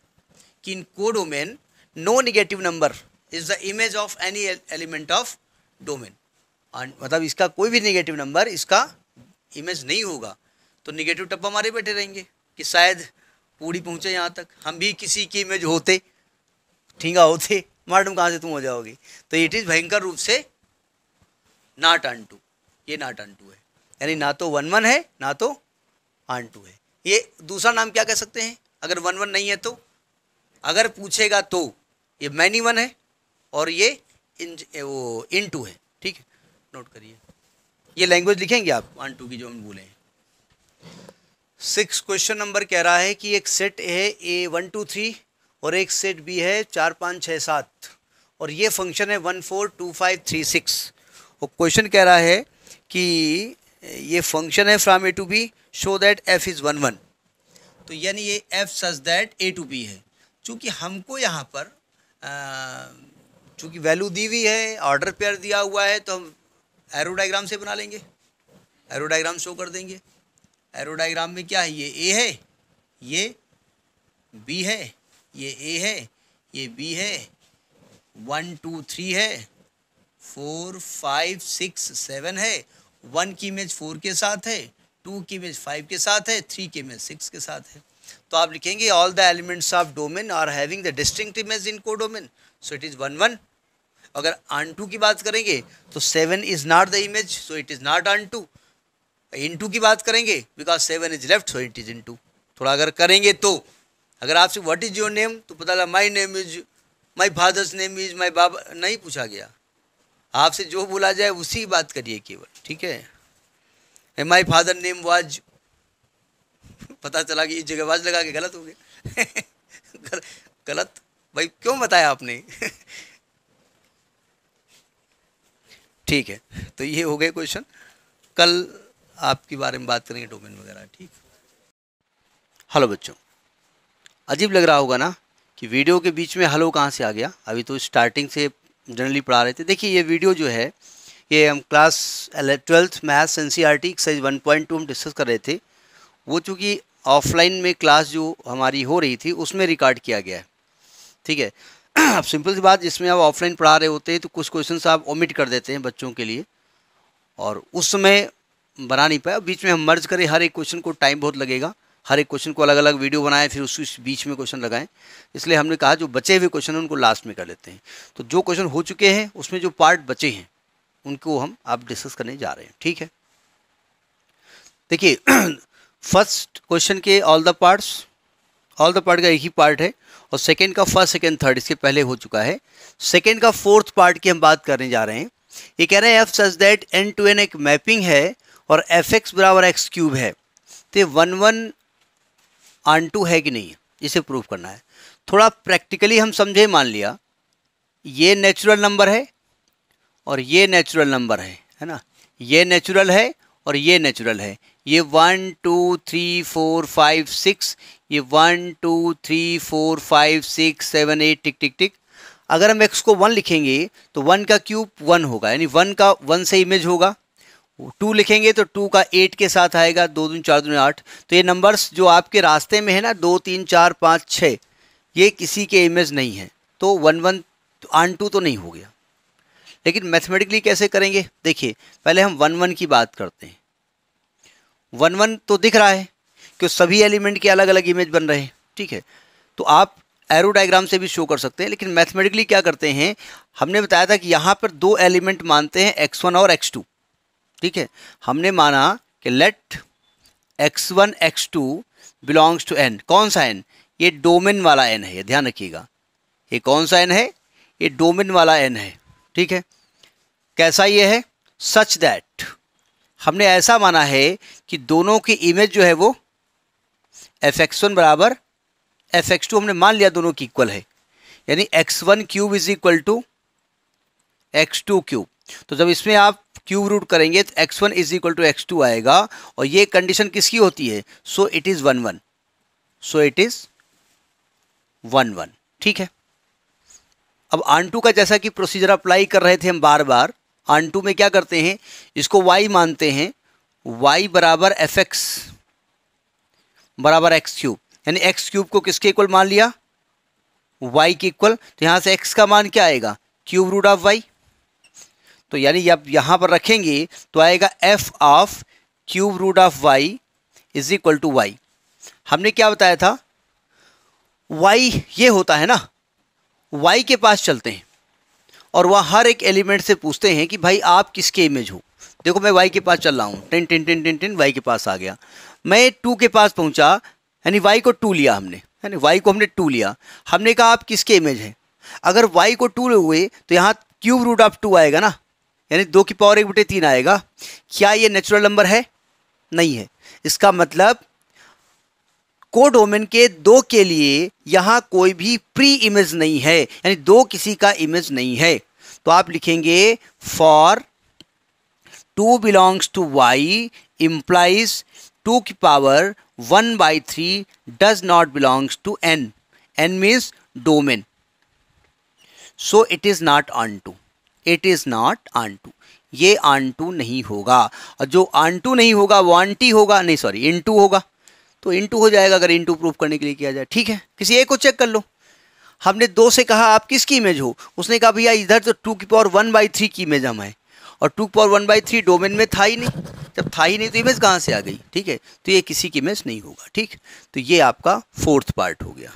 कि in domain no negative number is the image of any element of domain मतलब इसका कोई भी निगेटिव नंबर इसका इमेज नहीं होगा तो निगेटिव टप्पा हमारे बैठे रहेंगे कि शायद पूरी पहुँचे यहाँ तक हम भी किसी की इमेज होते ठीका होते मैडम कहाँ से तुम हो जाओगी तो इट इज़ भयंकर रूप से नाट आन टू ये नाट अन टू है यानी ना तो वन वन है ना तो आन टू है ये दूसरा नाम क्या कह सकते हैं अगर वन वन नहीं है तो अगर पूछेगा तो ये मैनी वन है और ये इन वो इन टू है ठीक है नोट करिए ये लैंग्वेज लिखेंगे आप वन टू की जो हम बोले हैं सिक्स क्वेश्चन नंबर कह रहा है कि एक सेट है ए वन टू थ्री और एक सेट बी है चार पाँच छः सात और ये फंक्शन है one four two five three six और क्वेश्चन कह रहा है कि ये फंक्शन है from A to B show that f is one one तो यानी ये F such that A to be है चूँकि हमको यहाँ पर चूँकि वैल्यू दी हुई है ऑर्डर पेयर दिया हुआ है तो हम एरोडाइग्राम से बना लेंगे एरोडाइग्राम शो कर देंगे एरोडाइग्राम में क्या है ये ए है ये बी है ये ए है ये बी है वन टू थ्री है फोर फाइव सिक्स सेवन है वन की इमेज फोर के साथ है टू की इमेज फाइव के साथ है थ्री की इमेज सिक्स के साथ है तो आप लिखेंगे all the elements of domain are having the distinct image in codomain so it is one one अगर आन टू की बात करेंगे तो seven is not the image so it is not onto into की बात करेंगे because seven is left so it is to थोड़ा अगर करेंगे तो अगर आपसे व्हाट इज योर नेम तो पता लगा my name is my father's name is my बाबा नहीं पूछा गया आपसे जो बोला जाए उसी की बात करिए केवल ठीक है माई फादर नेम वाज पता चला कि इस जगह वाज लगा के गलत हो गया गलत भाई क्यों बताया आपने ठीक है तो ये हो गए क्वेश्चन कल आपके बारे में बात करेंगे डोमेन वगैरह ठीक हेलो बच्चों अजीब लग रहा होगा ना कि वीडियो के बीच में हेलो कहाँ से आ गया अभी तो स्टार्टिंग से जनरली पढ़ा रहे थे देखिए ये वीडियो जो है ये हम class twelfth maths N C R T one point two हम डिस्कस कर रहे थे वो चूँकि ऑफलाइन में क्लास जो हमारी हो रही थी उसमें रिकॉर्ड किया गया है ठीक है अब सिंपल सी बात जिसमें आप ऑफलाइन पढ़ा रहे होते हैं तो कुछ क्वेश्चन आप ओमिट कर देते हैं बच्चों के लिए और उस समय बना नहीं पाया बीच में हम मर्ज करें हर एक क्वेश्चन को टाइम बहुत लगेगा हर एक क्वेश्चन को अलग अलग वीडियो बनाएं फिर उस बीच में क्वेश्चन लगाएं इसलिए हमने कहा जो बचे हुए क्वेश्चन हैं उनको लास्ट में कर लेते हैं तो जो क्वेश्चन हो चुके हैं उसमें जो पार्ट बचे हैं उनको हम आप डिस्कस करने जा रहे हैं ठीक है देखिए फर्स्ट क्वेश्चन के all the parts all the part का एक ही पार्ट है और सेकेंड का फर्स्ट सेकेंड थर्ड इसके पहले हो चुका है सेकेंड का फोर्थ पार्ट की हम बात करने जा रहे हैं ये कह रहे हैं f such that N to N एक मैपिंग है और एफ एक्स बराबर एक्स क्यूब है तो वन वन आन टू है कि नहीं इसे प्रूव करना है थोड़ा प्रैक्टिकली हम समझे मान लिया ये नेचुरल नंबर है और ये नेचुरल नंबर है है ना ये नेचुरल है और ये नेचुरल है ये one two three four five six ये one two three four five six seven eight tick tick tick अगर हम एक्स को वन लिखेंगे तो वन का क्यूब वन होगा यानी वन का वन से इमेज होगा टू लिखेंगे तो टू का एट के साथ आएगा दो दून चार दून आठ तो ये नंबर्स जो आपके रास्ते में है ना दो तीन चार पाँच छः ये किसी के इमेज नहीं है तो वन वन आन टू तो नहीं हो गया लेकिन मैथमेटिकली कैसे करेंगे देखिए पहले हम वन वन की बात करते हैं वन वन तो दिख रहा है कि सभी एलिमेंट के अलग अलग इमेज बन रहे हैं ठीक है तो आप एरो डायग्राम से भी शो कर सकते हैं लेकिन मैथमेटिकली क्या करते हैं हमने बताया था कि यहाँ पर दो एलिमेंट मानते हैं एक्स वन और एक्स टू ठीक है हमने माना कि let x one x two belongs to N कौन सा एन ये डोमिन वाला एन है ध्यान रखिएगा ये कौन सा एन है ये डोमिन वाला एन है ठीक है कैसा ये है सच दैट हमने ऐसा माना है कि दोनों की इमेज जो है वो एफ एक्स वन बराबर एफ एक्स टू हमने मान लिया दोनों की इक्वल है यानी x one cube is equal to x two cube तो जब इसमें आप क्यूब रूट करेंगे तो x one is equal to x two आएगा और ये कंडीशन किसकी होती है so it is one one so it is one one ठीक है अब टू का जैसा कि प्रोसीजर अप्लाई कर रहे थे हम बार बार टू में क्या करते हैं इसको वाई मानते हैं वाई बराबर एफ एक्स बराबर एक्स क्यूब यानी एक्स क्यूब को किसके इक्वल मान लिया वाई के इक्वल तो यहाँ से एक्स का मान क्या आएगा क्यूब रूट ऑफ वाई तो यानी आप यहाँ पर रखेंगे तो आएगा f of cube root of y is equal to y हमने क्या बताया था वाई ये होता है ना वाई के पास चलते हैं और वह हर एक एलिमेंट से पूछते हैं कि भाई आप किसके इमेज हो देखो मैं वाई के पास चल रहा हूँ ten ten ten ten ten y के पास आ गया मैं टू के पास पहुँचा यानी वाई को टू लिया हमने यानी वाई को हमने टू लिया हमने कहा आप किसके इमेज हैं अगर वाई को टू हुए तो यहाँ क्यूब रूट ऑफ टू आएगा ना यानी दो की पावर एक बटे तीन आएगा क्या ये नेचुरल नंबर है नहीं है इसका मतलब कोडोमेन के दो के लिए यहाँ कोई भी प्री इमेज नहीं है यानी दो किसी का इमेज नहीं है तो आप लिखेंगे for two belongs to y implies two की power one by three does not belongs to N N means domain so it is not onto it is not onto ये आंटू नहीं होगा और जो आंटू नहीं होगा वो aunty होगा नहीं सॉरी इंटू होगा तो इंटू हो जाएगा अगर इंटू प्रूफ करने के लिए किया जाए ठीक है किसी एक को चेक कर लो हमने दो से कहा आप किसकी इमेज हो उसने कहा भैया इधर तो टू की पावर वन बाई थ्री की इमेज हम है और two power one by three domain में था ही नहीं जब था ही नहीं तो इमेज कहाँ से आ गई ठीक है तो ये किसी की इमेज नहीं होगा ठीक तो ये आपका फोर्थ पार्ट हो गया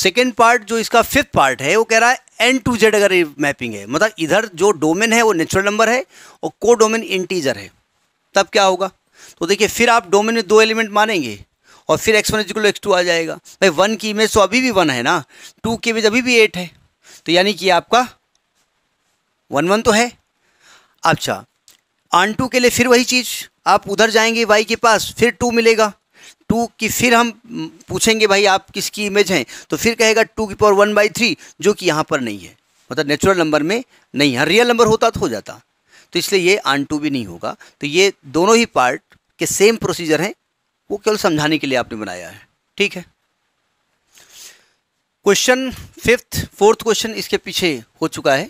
सेकेंड पार्ट जो इसका फिफ्थ पार्ट है वो कह रहा है एन टू जेड अगर मैपिंग है मतलब इधर जो डोमेन है वो नेचुरल नंबर है और को डोमेन इंटीजर है तब क्या होगा तो देखिए फिर आप डोमेन में दो एलिमेंट मानेंगे और फिर x one as x two आ जाएगा भाई वन की इमेज तो अभी भी वन है ना टू की इमेज अभी भी एट है तो यानी कि आपका वन वन तो है अच्छा आन टू के लिए फिर वही चीज़ आप उधर जाएंगे वाई के पास फिर टू मिलेगा टू की फिर हम पूछेंगे भाई आप किसकी इमेज हैं तो फिर कहेगा टू की पावर वन बाई थ्री जो कि यहाँ पर नहीं है मतलब नेचुरल नंबर में नहीं है रियल नंबर होता तो हो जाता तो इसलिए ये आन टू भी नहीं होगा तो ये दोनों ही पार्ट के सेम प्रोसीजर हैं वो केवल समझाने के लिए आपने बनाया है ठीक है क्वेश्चन फिफ्थ फोर्थ क्वेश्चन इसके पीछे हो चुका है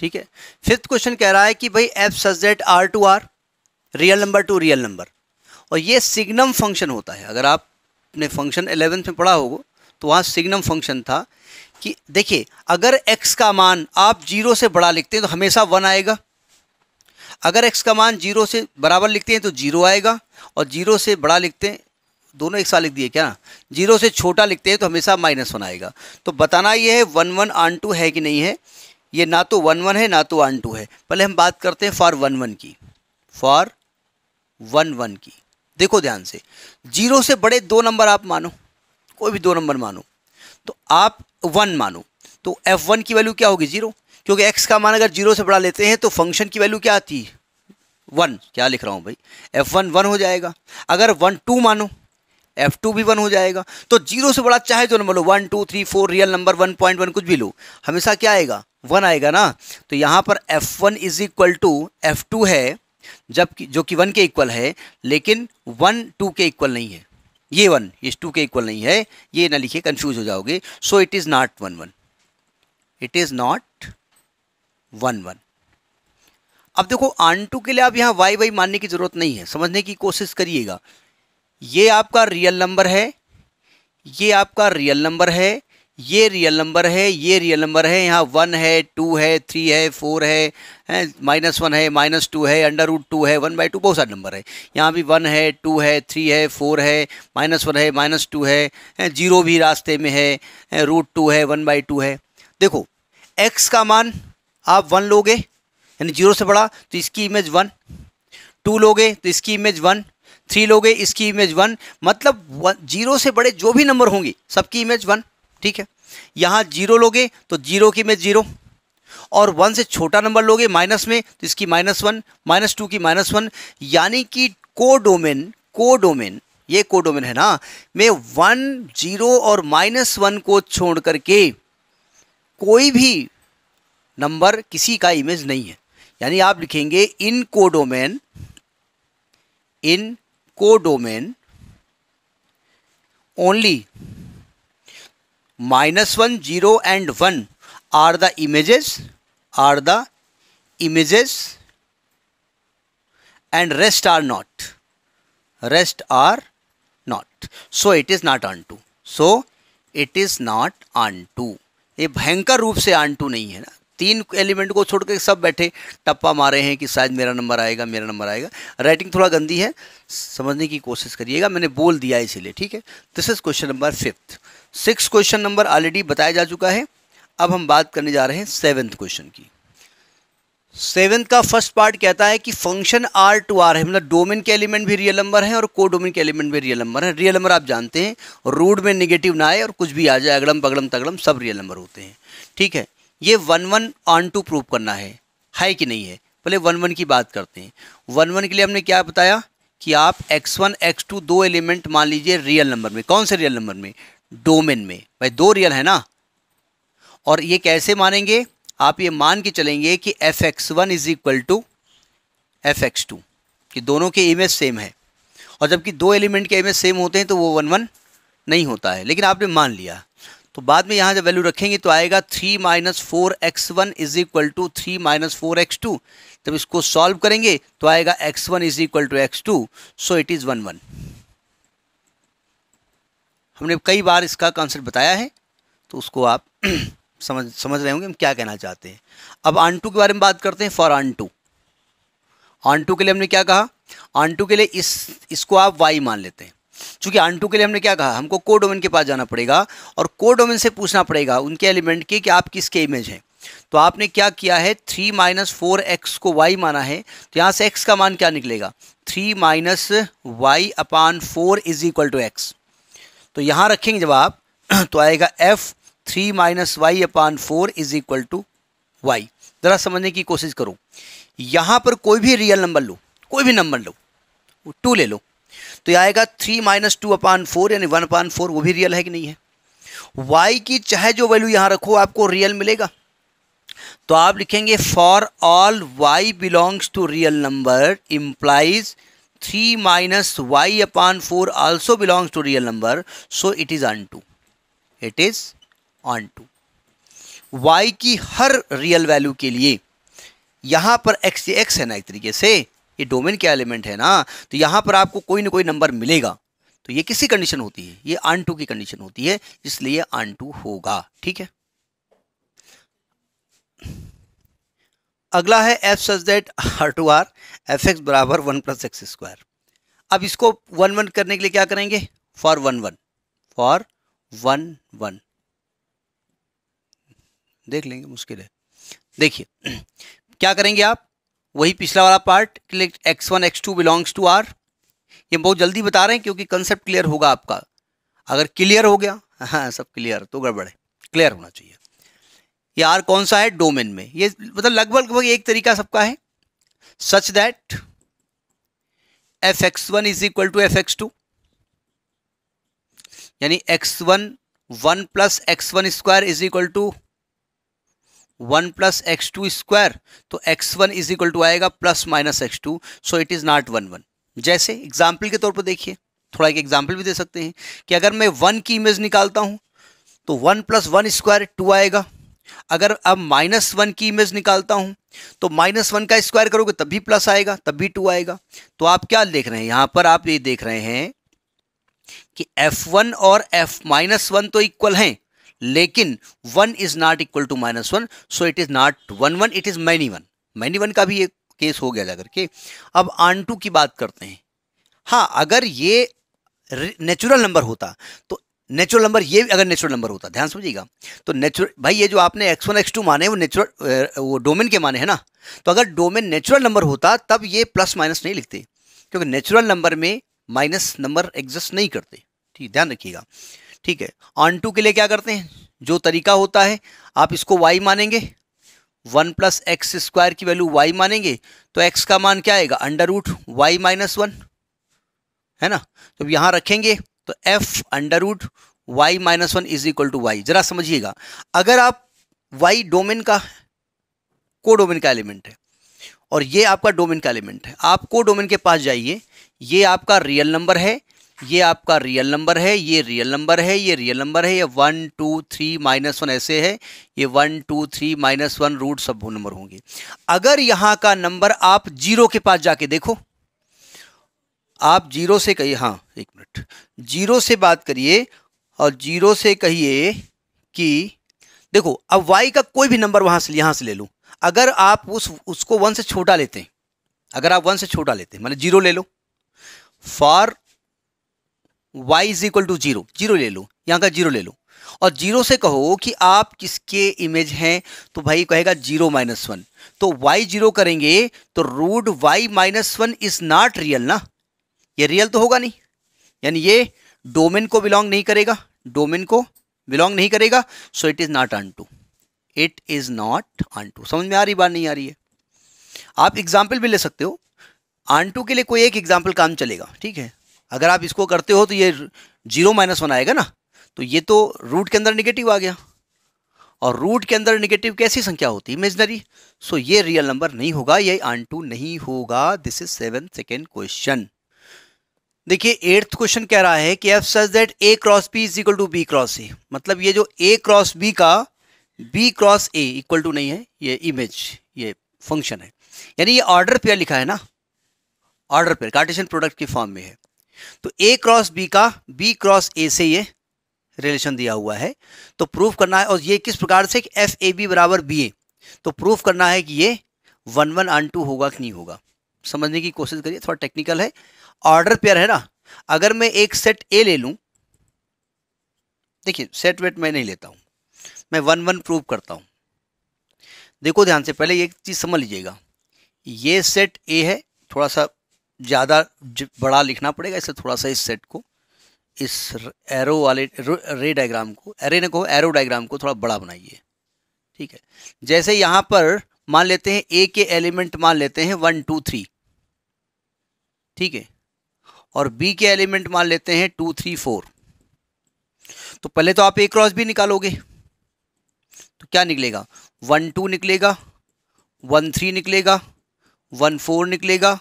ठीक है फिफ्थ क्वेश्चन कह रहा है कि भाई f such that R to R real number to real number और ये सिग्नम फंक्शन होता है अगर आपने फंक्शन एलेवेंथ में पढ़ा होगा तो वहाँ सिग्नम फंक्शन था कि देखिए अगर x का मान आप जीरो से बड़ा लिखते हैं तो हमेशा वन आएगा अगर x का मान जीरो से बराबर लिखते हैं तो जीरो आएगा और जीरो से बड़ा लिखते हैं दोनों एक साथ लिख दिए क्या जीरो से छोटा लिखते हैं तो हमेशा माइनस वन आएगा तो बताना ये है वन वन आन टू है कि नहीं है ये ना तो वन वन है ना तो आन टू है पहले हम बात करते हैं फॉर वन वन की फॉर वन वन की देखो ध्यान से जीरो से बड़े दो नंबर आप मानो कोई भी दो नंबर मानो तो आप वन मानो तो एफ वन की वैल्यू क्या होगी जीरो क्योंकि एक्स का मान अगर जीरो से बड़ा लेते हैं तो फंक्शन की वैल्यू क्या आती है वन क्या लिख रहा हूँ भाई एफ वन वन हो जाएगा अगर वन टू मानो एफ टू भी वन हो जाएगा तो जीरो से बड़ा चाहे जो नंबर लो one two three four real number one point one कुछ भी लो हमेशा क्या आएगा वन आएगा ना तो यहाँ पर f one is equal to f two है जबकि जो कि वन के इक्वल है लेकिन वन टू के इक्वल नहीं है ये वन इस टू के इक्वल नहीं है ये ना लिखिए कंफ्यूज हो जाओगे so it is not one one it is not one one अब देखो आन टू के लिए आप यहाँ वाई वाई मानने की ज़रूरत नहीं है समझने की कोशिश करिएगा ये आपका रियल नंबर है ये आपका रियल नंबर है ये रियल नंबर है ये रियल नंबर है यहाँ वन है टू है थ्री है फोर है माइनस वन है माइनस टू है अंडर रूट टू है वन बाई टू बहुत सारे नंबर है यहाँ भी वन है टू है थ्री है फोर है माइनस वन है माइनस टू है जीरो भी रास्ते में है रूट टू है वन बाई टू है देखो एक्स का मान आप वन लोगे यानी जीरो से बड़ा तो इसकी इमेज वन टू लोगे तो इसकी इमेज वन थ्री लोगे इसकी इमेज वन मतलब जीरो से बड़े जो भी नंबर होंगे सबकी इमेज वन ठीक है यहाँ जीरो लोगे तो जीरो की में जीरो और वन से छोटा नंबर लोगे माइनस में तो इसकी माइनस वन माइनस टू की माइनस वन यानी कि कोडोमेन कोडोमेन ये कोडोमेन है ना मैं वन जीरो और माइनस वन को छोड़ करके कोई भी नंबर किसी का इमेज नहीं है यानी आप लिखेंगे in codomain in codomain only minus one zero and one are the images are the images and rest are not rest are not so it is not onto so it is not onto ये भयंकर रूप से आन onto नहीं है ना तीन element को छोड़ के सब बैठे टप्पा मारे हैं कि शायद मेरा नंबर आएगा मेरा नंबर आएगा राइटिंग थोड़ा गंदी है समझने की कोशिश करिएगा मैंने बोल दिया इसीलिए ठीक है this is question number fifth six question number already बताया जा चुका है अब हम बात करने जा रहे हैं सेवेंथ क्वेश्चन की सेवेंथ का फर्स्ट पार्ट कहता है कि फंक्शन आर टू आर है मतलब डोमेन के एलिमेंट भी रियल नंबर है और को डोमेन के एलिमेंट भी रियल नंबर है रियल नंबर आप जानते हैं रूड में निगेटिव ना आए और कुछ भी आ जाए अगड़म पगड़म तगड़म सब रियल नंबर होते हैं ठीक है ये one one onto prove करना है है कि नहीं है पहले वन वन की बात करते हैं वन वन के लिए हमने क्या बताया कि आप एक्स वन एक्स टू दो एलिमेंट मान लीजिए रियल नंबर में कौन से रियल नंबर में डोमेन में भाई दो रियल है ना और ये कैसे मानेंगे आप ये मान के चलेंगे कि f x one is equal to f x two कि दोनों के इमेज सेम है और जबकि दो एलिमेंट के इमेज सेम होते हैं तो वो वन वन नहीं होता है लेकिन आपने मान लिया तो बाद में यहाँ जब वैल्यू रखेंगे तो आएगा three minus four x one is equal to three minus four x two जब इसको सॉल्व करेंगे तो आएगा x one is equal to x two so it is one one हमने कई बार इसका कॉन्सेप्ट बताया है तो उसको आप समझ समझ रहे होंगे हम क्या कहना चाहते हैं अब आंटू टू के बारे में बात करते हैं फॉर आंटू टू टू के लिए हमने क्या कहा आंटू के लिए इस इसको आप वाई मान लेते हैं चूंकि आंटू टू के लिए हमने क्या कहा हमको को डोमेन के पास जाना पड़ेगा और को डोमेन से पूछना पड़ेगा उनके एलिमेंट के कि आप किसके इमेज हैं तो आपने क्या किया है थ्री माइनस फोर एक्स को वाई माना है तो यहाँ से एक्स का मान क्या निकलेगा three minus y upon four is equal to x तो यहाँ रखेंगे जवाब तो आएगा f three minus y upon four is equal to y ज़रा समझने की कोशिश करो यहाँ पर कोई भी रियल नंबर लो कोई भी नंबर लो टू ले लो तो यह आएगा three minus two upon four यानी वन अपान फोर वो भी रियल है कि नहीं है वाई की चाहे जो वैल्यू यहाँ रखो आपको रियल मिलेगा तो आप लिखेंगे for all y belongs to real number implies three minus y upon four also belongs to real number so it is onto it is onto y की हर रियल वैल्यू के लिए यहां पर एक्स एक्स है ना एक तरीके से ये डोमेन क्या एलिमेंट है ना तो यहां पर आपको कोई ना कोई नंबर मिलेगा तो ये किसी कंडीशन होती है ये आन टू की कंडीशन होती है इसलिए आन टू होगा ठीक है अगला है एफ सच दैट हर टू आर एफ एक्स बराबर वन प्लस एक्स स्क्वायर अब इसको वन वन करने के लिए क्या करेंगे for one one for one one देख लेंगे मुश्किल है देखिए क्या करेंगे आप वही पिछला वाला part x one x two belongs to R ये बहुत जल्दी बता रहे हैं क्योंकि कंसेप्ट क्लियर होगा आपका अगर क्लियर हो गया हाँ सब क्लियर तो गड़बड़ है क्लियर होना चाहिए ये आर कौन सा है डोमेन में ये मतलब लगभग लगभग एक तरीका सबका है such that f x one is equal to f x two यानी x one one plus x one square is equal to one plus x two square तो x one is equal to आएगा plus minus x two so it is not one one जैसे example के तौर पर देखिए थोड़ा एक example भी दे सकते हैं कि अगर मैं वन की इमेज निकालता हूं तो one plus one square two आएगा अगर अब माइनस वन की इमेज निकालता हूं तो माइनस वन का स्क्वायर करोगे तब भी प्लस आएगा तब भी टू आएगा तो आप क्या देख रहे हैं यहां पर आप ये देख रहे हैं कि वन और एफ माइनस वन तो इक्वल हैं लेकिन one is not equal to minus one so it is not one one it is many one many one का भी एक केस हो गया जाकर के अब आन टू की बात करते हैं हाँ अगर ये नेचुरल नंबर होता तो नेचुरल नंबर ये अगर नेचुरल नंबर होता ध्यान समझिएगा तो नेचुरल भाई ये जो आपने एक्स वन एक्स टू माने वो नेचुरल वो डोमेन के माने है ना तो अगर डोमेन नेचुरल नंबर होता तब ये प्लस माइनस नहीं लिखते क्योंकि नेचुरल नंबर में माइनस नंबर एग्जिस्ट नहीं करते ठीक ध्यान रखिएगा ठीक है ऑन टू के लिए क्या करते हैं जो तरीका होता है आप इसको वाई मानेंगे वन प्लस एक्स स्क्वायर की वैल्यू वाई मानेंगे तो एक्स का मान क्या आएगा under root y minus one है ना तो यहाँ रखेंगे तो f under root y minus one is equal to y जरा समझिएगा अगर आप वाई डोमेन का को डोमेन का एलिमेंट है और ये आपका डोमेन का एलिमेंट है आप को डोमेन के पास जाइए ये आपका रियल नंबर है ये आपका रियल नंबर है ये रियल नंबर है ये रियल नंबर है ये one two three minus one ऐसे है ये one two three minus one root सब नंबर होंगे अगर यहाँ का नंबर आप जीरो के पास जाके देखो आप जीरो से कहिए हाँ एक मिनट जीरो से बात करिए और जीरो से कहिए कि देखो अब वाई का कोई भी नंबर वहाँ से यहाँ से ले लूँ अगर आप उस उसको वन से छोटा लेते हैं अगर आप वन से छोटा लेते हैं मतलब जीरो ले लो for y is equal to zero zero ले लो यहाँ का जीरो ले लो और जीरो से कहो कि आप किसके इमेज हैं तो भाई कहेगा जीरो माइनस वन तो वाई जीरो करेंगे तो root y minus one is not real ना ये रियल तो होगा नहीं यानी ये डोमेन को बिलोंग नहीं करेगा डोमेन को बिलोंग नहीं करेगा so it is not onto it is not onto समझ में आ रही बात नहीं आ रही है आप एग्जाम्पल भी ले सकते हो अन टू के लिए कोई एक एग्जाम्पल काम चलेगा ठीक है अगर आप इसको करते हो तो ये जीरो माइनस वन आएगा ना तो ये तो रूट के अंदर निगेटिव आ गया और रूट के अंदर निगेटिव कैसी संख्या होती है इमेजनरी सो ये रियल नंबर नहीं होगा ये आन टू नहीं होगा this is seven second question देखिए एट्थ क्वेश्चन कह रहा है कि f such that A cross B is equal to B cross A मतलब ये जो ए क्रॉस बी का B cross A equal to नहीं है ये इमेज ये फंक्शन है यानी ये ऑर्डर पेयर लिखा है ना ऑर्डर पेयर कार्टेशन प्रोडक्ट के फॉर्म में है तो ए क्रॉस बी का बी क्रॉस ए से ये रिलेशन दिया हुआ है तो प्रूफ करना है और ये किस प्रकार से एफ ए बी बराबर बी ए तो प्रूफ करना है कि ये वन वन आन टू होगा कि नहीं होगा समझने की कोशिश करिए थोड़ा टेक्निकल है ऑर्डर पेयर है ना अगर मैं एक सेट ए ले लूँ देखिए सेट वेट मैं नहीं लेता हूँ मैं वन वन प्रूव करता हूँ देखो ध्यान से पहले एक चीज़ समझ लीजिएगा ये सेट ए है थोड़ा सा ज़्यादा बड़ा लिखना पड़ेगा इससे थोड़ा सा इस सेट को इस एरो वाले रे डायग्राम को एरे ने कहो एरो डायग्राम को थोड़ा बड़ा बनाइए ठीक है जैसे यहाँ पर मान लेते हैं ए के एलिमेंट मान लेते हैं वन टू थ्री ठीक है और बी के एलिमेंट मान लेते हैं टू थ्री फोर तो पहले तो आप ए क्रॉस भी निकालोगे तो क्या निकलेगा वन टू निकलेगा वन थ्री निकलेगा वन फोर निकलेगा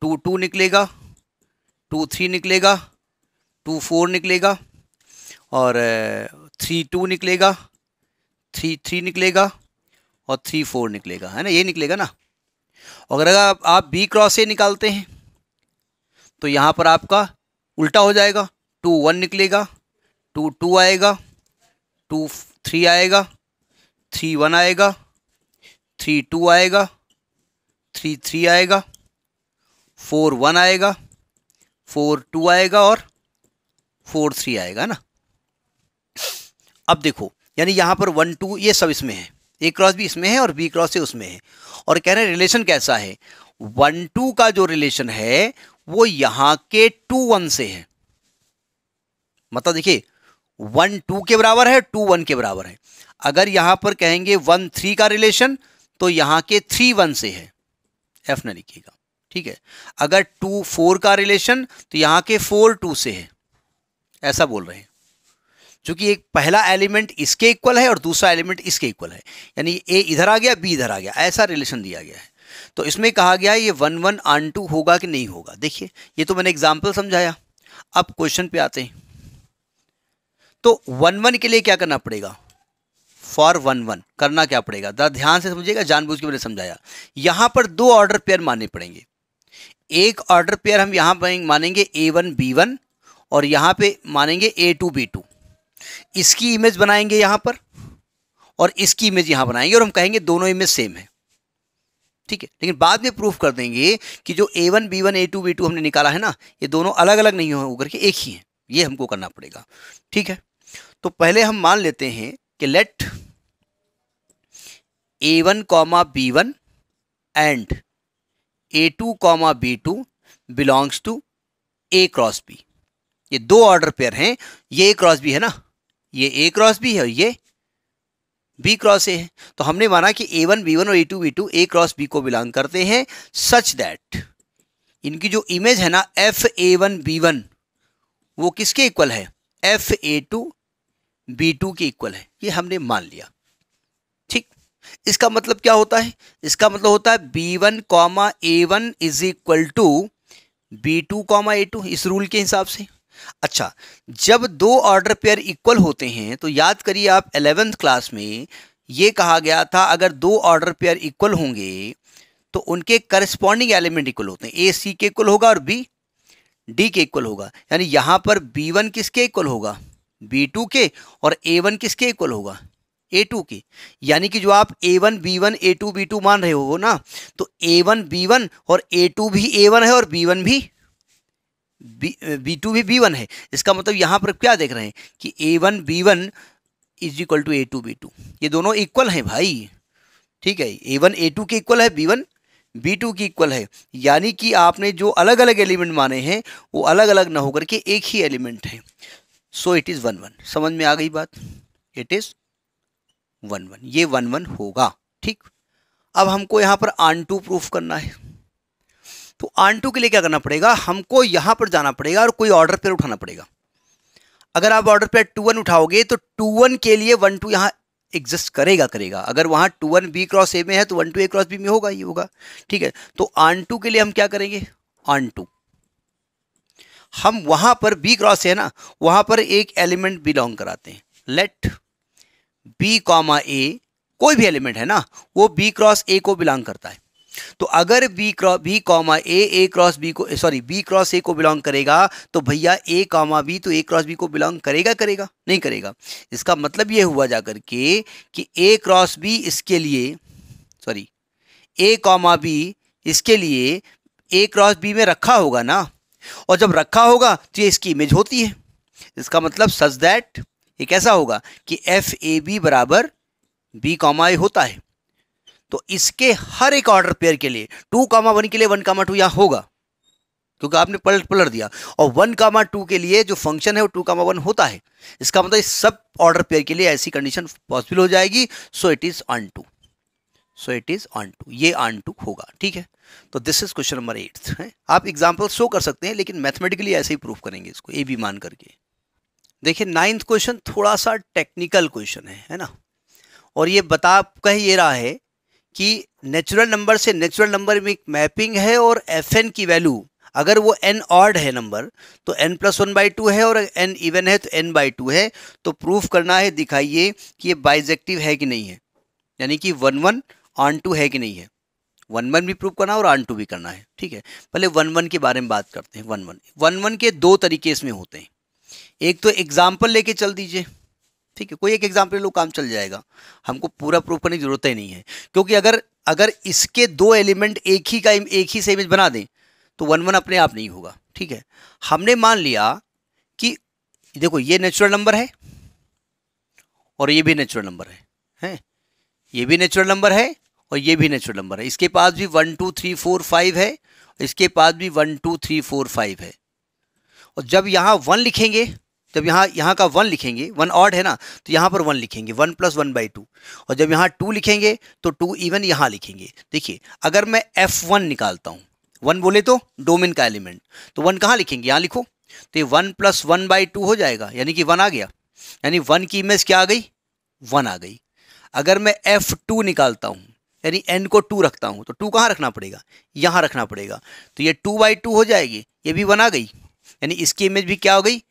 टू टू निकलेगा टू थ्री निकलेगा टू फोर निकलेगा और थ्री टू निकलेगा थ्री थ्री निकलेगा और थ्री फोर निकलेगा है ना ये निकलेगा ना और अगर आप बी क्रॉस ए निकालते हैं तो यहाँ पर आपका उल्टा हो जाएगा टू वन निकलेगा टू टू आएगा टू थ्री आएगा थ्री वन आएगा थ्री टू आएगा थ्री थ्री आएगा फोर वन आएगा फोर टू आएगा और फोर थ्री आएगा ना अब देखो यानी यहाँ पर वन टू ये सब इसमें है ए क्रॉस भी इसमें है और बी क्रॉस से उसमें है और कह रहे हैं रिलेशन कैसा है वन टू का जो रिलेशन है वो यहां के टू वन से है मतलब देखिए वन टू के बराबर है टू वन के बराबर है अगर यहां पर कहेंगे वन थ्री का रिलेशन तो यहां के थ्री वन से है एफ ना लिखिएगा ठीक है अगर टू फोर का रिलेशन तो यहां के फोर टू से है ऐसा बोल रहे हैं क्योंकि एक पहला एलिमेंट इसके इक्वल है और दूसरा एलिमेंट इसके इक्वल है यानी ए इधर आ गया बी इधर आ गया ऐसा रिलेशन दिया गया है तो इसमें कहा गया ये वन वन आन टू होगा कि नहीं होगा देखिए ये तो मैंने एग्जाम्पल समझाया अब क्वेश्चन पे आते हैं तो वन वन के लिए क्या करना पड़ेगा फॉर वन वन करना क्या पड़ेगा ज़रा ध्यान से समझिएगा जानबूझ के मैंने समझाया यहां पर दो ऑर्डर पेयर मानने पड़ेंगे एक ऑर्डर पेयर हम यहां मानेंगे ए वन बी वन और यहां पे मानेंगे ए टू बी टू इसकी इमेज बनाएंगे यहां पर और इसकी इमेज यहां बनाएंगे और हम कहेंगे दोनों इमेज सेम है ठीक है लेकिन बाद में प्रूफ कर देंगे कि जो A one B one A to B two हमने निकाला है ना ये दोनों अलग अलग नहीं होकर के एक ही हैं ये हमको करना पड़ेगा ठीक है तो पहले हम मान लेते हैं कि let A one comma B one and A two comma B two belongs to A cross B ये दो ऑर्डर पेयर हैं ये ए क्रॉस बी है ना ये ए क्रॉस बी है और ये बी क्रॉस ए है तो हमने माना कि ए वन बी वन और A to B two A cross B को बिलोंग करते हैं सच दैट इनकी जो इमेज है ना f A one B one वो किसके इक्वल है f A to B two के इक्वल है ये हमने मान लिया ठीक इसका मतलब क्या होता है इसका मतलब होता है B one comma A one is equal to B two comma A two इस रूल के हिसाब से अच्छा जब दो ऑर्डर पेयर इक्वल होते हैं तो याद करिए आप एलेवेंथ क्लास में ये कहा गया था अगर दो ऑर्डर पेयर इक्वल होंगे तो उनके करस्पॉन्डिंग एलिमेंट इक्वल होते हैं ए सी के इक्वल होगा और बी डी के इक्वल होगा यानी यहाँ पर बी वन किसके इक्वल होगा बी टू के और ए वन किसके इक्वल होगा ए टू के यानी कि जो आप A one B one A to B two मान रहे हो ना तो ए वन बी वन और ए टू भी ए वन है और बी वन भी बी बी टू भी बी वन है इसका मतलब यहाँ पर क्या देख रहे हैं कि A one B one is equal to A to B two ये दोनों इक्वल हैं भाई ठीक है ए वन ए टू के इक्वल है बी वन बी टू की इक्वल है यानी कि आपने जो अलग अलग एलिमेंट माने हैं वो अलग अलग ना होकर के एक ही एलिमेंट है so it is one one समझ में आ गई बात इट इज़ वन वन ये वन वन होगा ठीक अब हमको यहाँ पर आन टू प्रूफ करना है तो टू के लिए क्या करना पड़ेगा हमको यहाँ पर जाना पड़ेगा और कोई ऑर्डर पेयर उठाना पड़ेगा अगर आप ऑर्डर पेयर टू वन उठाओगे तो टू वन के लिए वन टू यहाँ एग्जिस्ट करेगा करेगा अगर वहाँ two one B cross A में है तो one two A cross B में होगा ही होगा ठीक है तो आन टू के लिए हम क्या करेंगे आन टू हम वहाँ पर बी क्रॉस है ना वहाँ पर एक एलिमेंट बिलोंग कराते हैं लेट बी कॉमा ए कोई भी एलिमेंट है ना वो बी क्रॉस ए को बिलोंग करता है तो अगर B cross B comma A A cross B को सॉरी बी क्रॉस ए को बिलोंग करेगा तो भैया ए कॉमा बी तो ए क्रॉस बी को बिलोंग करेगा करेगा नहीं करेगा इसका मतलब यह हुआ जाकर के कि ए क्रॉस बी इसके लिए सॉरी ए कॉमा बी इसके लिए ए क्रॉस बी में रखा होगा ना और जब रखा होगा तो ये इसकी इमेज होती है इसका मतलब सच दैट ये कैसा होगा कि एफ ए बी बराबर बी कॉमा ए होता है तो इसके हर एक ऑर्डर पेयर के लिए टू कामा वन के लिए वन कामा टू यहां होगा क्योंकि आपने पलट पलट दिया और वन कामा टू के लिए जो फंक्शन है वो टू कामा वन होता है इसका मतलब सब ऑर्डर पेयर के लिए ऐसी कंडीशन पॉसिबल हो जाएगी so it is onto so it is onto ये ऑन टू होगा ठीक है तो this is question number eight आप एग्जाम्पल शो कर सकते हैं लेकिन मैथमेटिकली ऐसे ही प्रूफ करेंगे इसको ए बी मान करके देखिए नाइन्थ क्वेश्चन थोड़ा सा टेक्निकल क्वेश्चन है है ना और ये बता कह ये रहा है कि नेचुरल नंबर से नेचुरल नंबर में एक मैपिंग है और एफ एन की वैल्यू अगर वो एन ऑर्ड है नंबर तो n plus one by two है और एन इवन है तो एन बाई टू है तो प्रूफ करना है दिखाइए कि ये बाइजेक्टिव है कि नहीं है यानी कि वन वन ऑन टू है कि नहीं है वन वन भी प्रूफ करना है और ऑन टू भी करना है ठीक है पहले वन वन के बारे में बात करते हैं वन वन वन वन के दो तरीके इसमें होते हैं एक तो एग्जाम्पल लेके चल दीजिए ठीक है कोई एक एग्जाम्पल लो काम चल जाएगा हमको पूरा प्रूफ करने की ज़रूरत ही नहीं है क्योंकि अगर अगर इसके दो एलिमेंट एक ही का एक ही से इमेज बना दें तो वन वन अपने आप नहीं होगा ठीक है हमने मान लिया कि देखो ये नेचुरल नंबर है और ये भी नेचुरल नंबर है हैं ये भी नेचुरल नंबर है और ये भी नेचुरल नंबर है इसके पास भी one two three four five है इसके पास भी one two three four five है और जब यहाँ वन लिखेंगे जब यहाँ यहाँ का वन लिखेंगे वन ऑड है ना तो यहाँ पर वन लिखेंगे one plus one by two और जब यहाँ टू लिखेंगे तो टू इवन यहाँ लिखेंगे देखिए अगर मैं एफ वन निकालता हूँ वन बोले तो डोमेन का एलिमेंट तो वन कहाँ लिखेंगे यहाँ लिखो तो ये one plus one by two हो जाएगा यानी कि वन आ गया यानी वन की इमेज क्या आ गई वन आ गई अगर मैं एफ टू निकालता हूँ यानी एन को टू रखता हूँ तो टू कहाँ रखना पड़ेगा यहाँ रखना पड़ेगा तो ये टू बाई टू हो जाएगी ये भी वन आ गई यानी इसकी इमेज भी क्या हो गई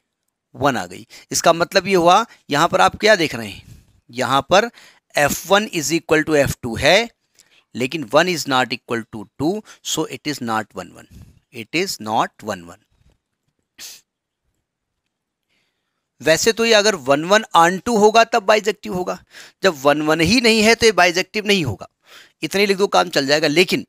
वन आ गई इसका मतलब ये हुआ यहां पर आप क्या देख रहे हैं यहां पर f one is equal to f two है लेकिन one is not equal to two so it is not one one it is not one one वैसे तो ये अगर वन वन आन टू होगा तब बाइजेक्टिव होगा जब वन वन ही नहीं है तो ये बाइजेक्टिव नहीं होगा इतने लिख दो काम चल जाएगा लेकिन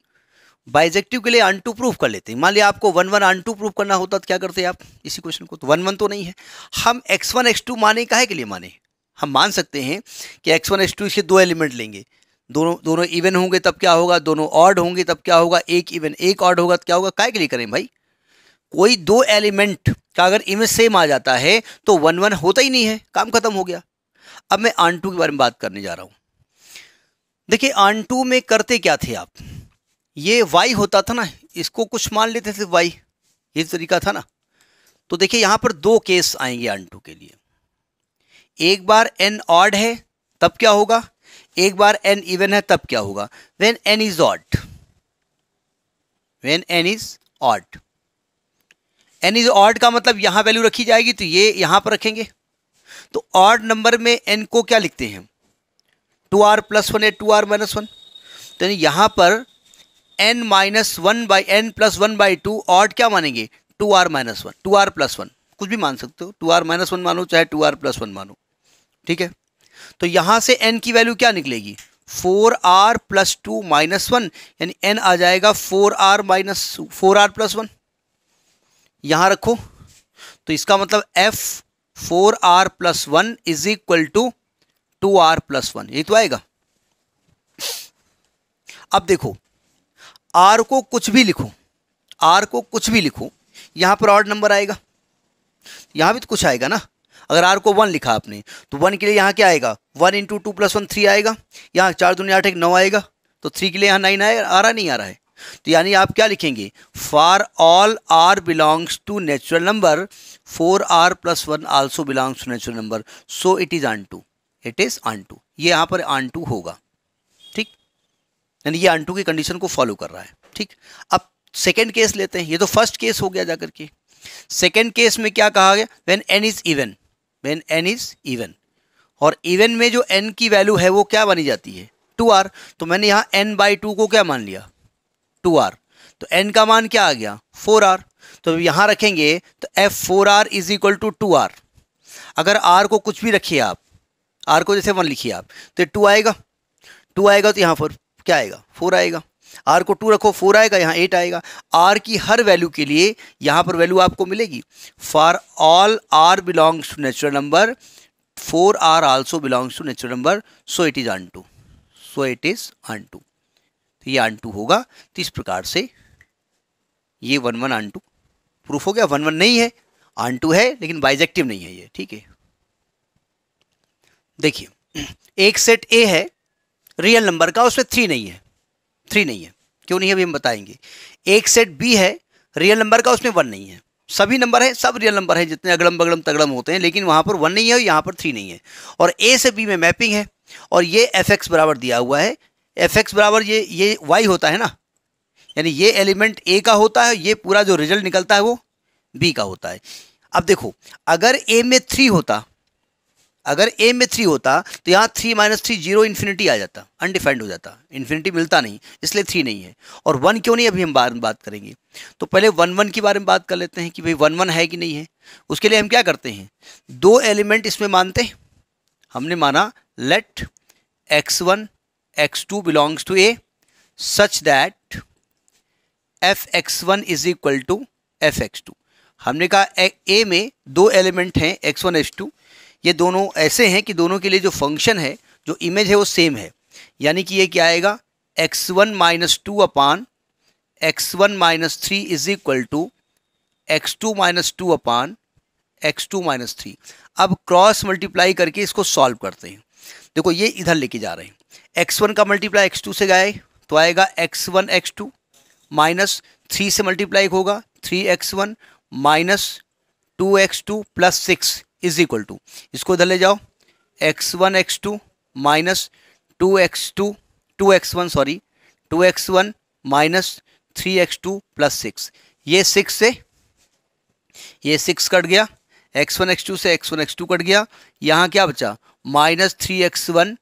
बाइजेक्टिव के लिए अन टू प्रूफ कर लेते हैं मान लिया आपको one one onto proof करना होता तो क्या करते आप इसी क्वेश्चन को तो वन वन तो नहीं है हम एक्स वन एक्स टू माने काहे के लिए माने हम मान सकते हैं कि एक्स वन एक्स टू इसके दो एलिमेंट लेंगे दोनों दोनों इवन होंगे तब क्या होगा दोनों ऑड होंगे तब क्या होगा एक इवन एक ऑड होगा तो क्या होगा काय के लिए करें भाई कोई दो एलिमेंट का अगर इमेज सेम आ जाता है तो वन वन होता ही नहीं है काम खत्म हो गया अब मैं आन टू के बारे में बात करने जा रहा हूँ देखिए आन टू में करते क्या थे आप ये वाई होता था ना इसको कुछ मान लेते थे वाई ये तरीका था ना तो देखिए यहां पर दो केस आएंगे अन टू के लिए एक बार एन ऑड है तब क्या होगा एक बार एन इवन है तब क्या होगा when n is odd when n is odd n is odd का मतलब यहाँ वैल्यू रखी जाएगी तो ये यहां पर रखेंगे तो ऑड नंबर में एन को क्या लिखते हैं टू आर प्लस वन या टू आर माइनस वन तो यहां पर n minus one by n plus one by two और क्या मानेंगे two r minus one two r plus one कुछ भी मान सकते हो टू आर माइनस वन मानो चाहे टू आर प्लस वन मानो ठीक है तो यहां से एन की वैल्यू क्या निकलेगी four r plus two minus one यानी एन आ जाएगा four r minus four r plus one यहां रखो तो इसका मतलब f four r plus one is equal to two r plus one ये तो आएगा अब देखो आर को कुछ भी लिखूं आर को कुछ भी लिखूं यहां पर ऑर्ड नंबर आएगा यहां भी तो कुछ आएगा ना अगर आर को वन लिखा आपने तो वन के लिए यहां क्या आएगा one into two plus one three आएगा यहाँ चार दुनिया आठ एक नौ आएगा तो थ्री के लिए यहाँ नाइन आएगा आ रहा नहीं आ रहा है तो यानी आप क्या लिखेंगे for all r belongs to natural number four r plus one also belongs to natural number so it is onto it is onto ये यहां पर आन टू होगा यानी ये अंटू की कंडीशन को फॉलो कर रहा है ठीक अब सेकेंड केस लेते हैं ये तो फर्स्ट केस हो गया जाकर के सेकेंड केस में क्या कहा गया when n is even when n is even और इवन में जो एन की वैल्यू है वो क्या बनी जाती है टू आर तो मैंने यहाँ एन बाई टू को क्या मान लिया टू आर तो एन का मान क्या आ गया फोर आर तो यहाँ रखेंगे तो f four r is equal to two r अगर आर को कुछ भी रखिए आप आर को जैसे वन लिखिए आप तो टू आएगा टू आएगा तो यहाँ पर क्या आएगा फोर आएगा आर को टू रखो फोर आएगा यहाँ एट आएगा आर की हर वैल्यू के लिए यहाँ पर वैल्यू आपको मिलेगी for all r belongs to natural number four r also belongs to natural number so it is onto so it is onto तो ये अन टू होगा तो इस प्रकार से ये one one onto proof हो गया वन वन नहीं है अन टू है लेकिन बाइजेक्टिव नहीं है ये ठीक है देखिए एक सेट ए है रियल नंबर का उसमें थ्री नहीं है थ्री नहीं है क्यों नहीं है अभी हम बताएंगे एक सेट बी है रियल नंबर का उसमें वन नहीं है सभी नंबर है सब रियल नंबर है जितने अगड़म बगड़म तगड़म होते हैं लेकिन वहाँ पर वन नहीं है और यहाँ पर थ्री नहीं है और ए से बी में मैपिंग है और ये एफ एक्स बराबर दिया हुआ है एफ एक्स बराबर ये ये वाई होता है ना यानी ये एलिमेंट ए का होता है ये पूरा जो रिजल्ट निकलता है वो बी का होता है अब देखो अगर ए में थ्री होता अगर ए में थ्री होता तो यहाँ three minus three zero infinity आ जाता अनडिफाइंड हो जाता इन्फिनिटी मिलता नहीं इसलिए थ्री नहीं है और वन क्यों नहीं अभी हम बारे में बात करेंगे तो पहले वन वन के बारे में बात कर लेते हैं कि भाई वन वन है कि नहीं है उसके लिए हम क्या करते हैं दो एलिमेंट इसमें मानते हैं हमने माना let x one x two belongs to A such that f x one is equal to f x two हमने कहा ए में दो एलिमेंट हैं एक्स वन एक्स टू ये दोनों ऐसे हैं कि दोनों के लिए जो फंक्शन है जो इमेज है वो सेम है यानी कि ये क्या आएगा x one minus two upon x one minus three is equal to x two minus two upon x two minus three अब क्रॉस मल्टीप्लाई करके इसको सॉल्व करते हैं देखो ये इधर लेके जा रहे हैं एक्स वन का मल्टीप्लाई एक्स टू से गए तो आएगा x one x two minus three से मल्टीप्लाई होगा three x one minus two x two plus six is equal to इसको इधर ले जाओ x one x two minus two x two two x one sorry two x one minus three x two plus six ये six से ये six cut गया x one x two से x one x two cut गया यहाँ क्या बचा minus three x one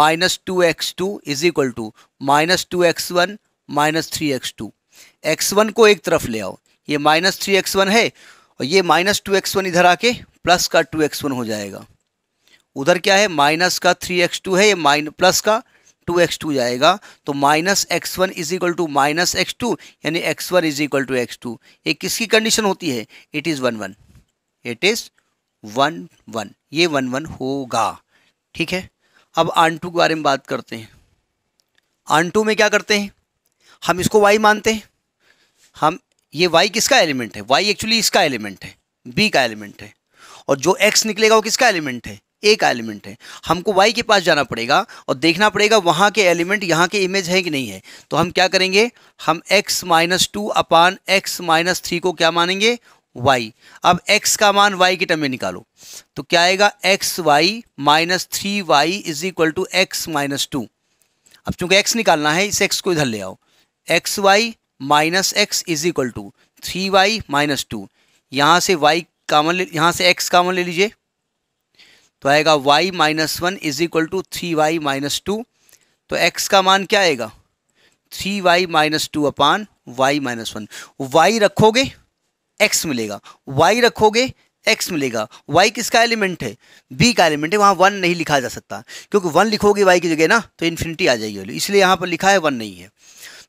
minus two x two is equal to minus two x one minus three x two x one को एक तरफ ले आओ ये माइनस थ्री एक्स वन है और ये माइनस टू एक्स वन इधर आके प्लस का टू एक्स वन हो जाएगा उधर क्या है माइनस का थ्री एक्स टू है ये माइन प्लस का टू एक्स टू जाएगा तो minus x one is equal to minus x two यानी x one is equal to x two ये किसकी कंडीशन होती है it is one one it is one one ये वन वन होगा ठीक है अब आन टू के बारे में बात करते हैं आन टू में क्या करते हैं हम इसको वाई मानते हैं हम ये वाई किसका एलिमेंट है वाई एक्चुअली इसका एलिमेंट है बी का एलिमेंट है और जो एक्स निकलेगा वो किसका एलिमेंट है ए का एलिमेंट है हमको वाई के पास जाना पड़ेगा और देखना पड़ेगा वहाँ के एलिमेंट यहाँ के इमेज है कि नहीं है तो हम क्या करेंगे हम x minus two upon x minus three को क्या मानेंगे वाई अब एक्स का मान वाई के टर्म में निकालो तो क्या आएगा x y minus three y is equal to x minus two अब चूंकि एक्स निकालना है इस एक्स को इधर ले आओ x y minus x is equal to three y minus two यहाँ से वाई कामन ले यहाँ से एक्स कामन ले लीजिए तो आएगा y minus one is equal to three y minus two तो एक्स का मान क्या आएगा three y minus two upon y minus one y रखोगे एक्स मिलेगा वाई रखोगे एक्स मिलेगा वाई किसका एलिमेंट है बी का एलिमेंट है वहाँ वन नहीं लिखा जा सकता क्योंकि वन लिखोगे वाई की जगह ना तो इन्फिनिटी आ जाएगी इसलिए यहाँ पर लिखा है वन नहीं है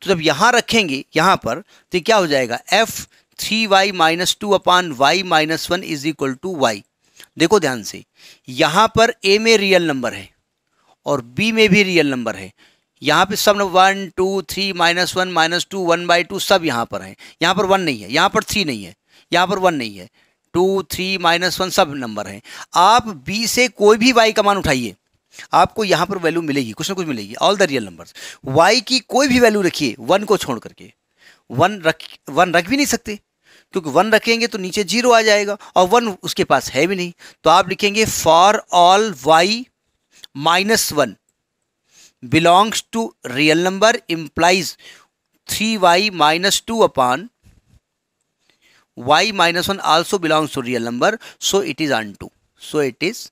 तो जब यहाँ रखेंगे यहाँ पर तो क्या हो जाएगा f three y minus two upon y minus one is equal to y देखो ध्यान से यहाँ पर ए में रियल नंबर है और बी में भी रियल नंबर है यहाँ पे सब one two three minus one minus two one by two सब यहाँ पर हैं यहाँ पर वन नहीं है यहाँ पर थ्री नहीं है यहाँ पर वन नहीं है टू थ्री माइनस वन सब नंबर हैं आप बी से कोई भी वाई का मान उठाइए आपको यहाँ पर वैल्यू मिलेगी कुछ ना कुछ मिलेगी all the real numbers y की कोई भी वैल्यू रखिए वन को छोड़ करके वन रख वन रख भी नहीं सकते क्योंकि वन रखेंगे तो नीचे जीरो आ जाएगा और वन उसके पास है भी नहीं तो आप लिखेंगे for all y minus one belongs to real number implies three y minus two upon y minus one also belongs to real number so it is onto so it is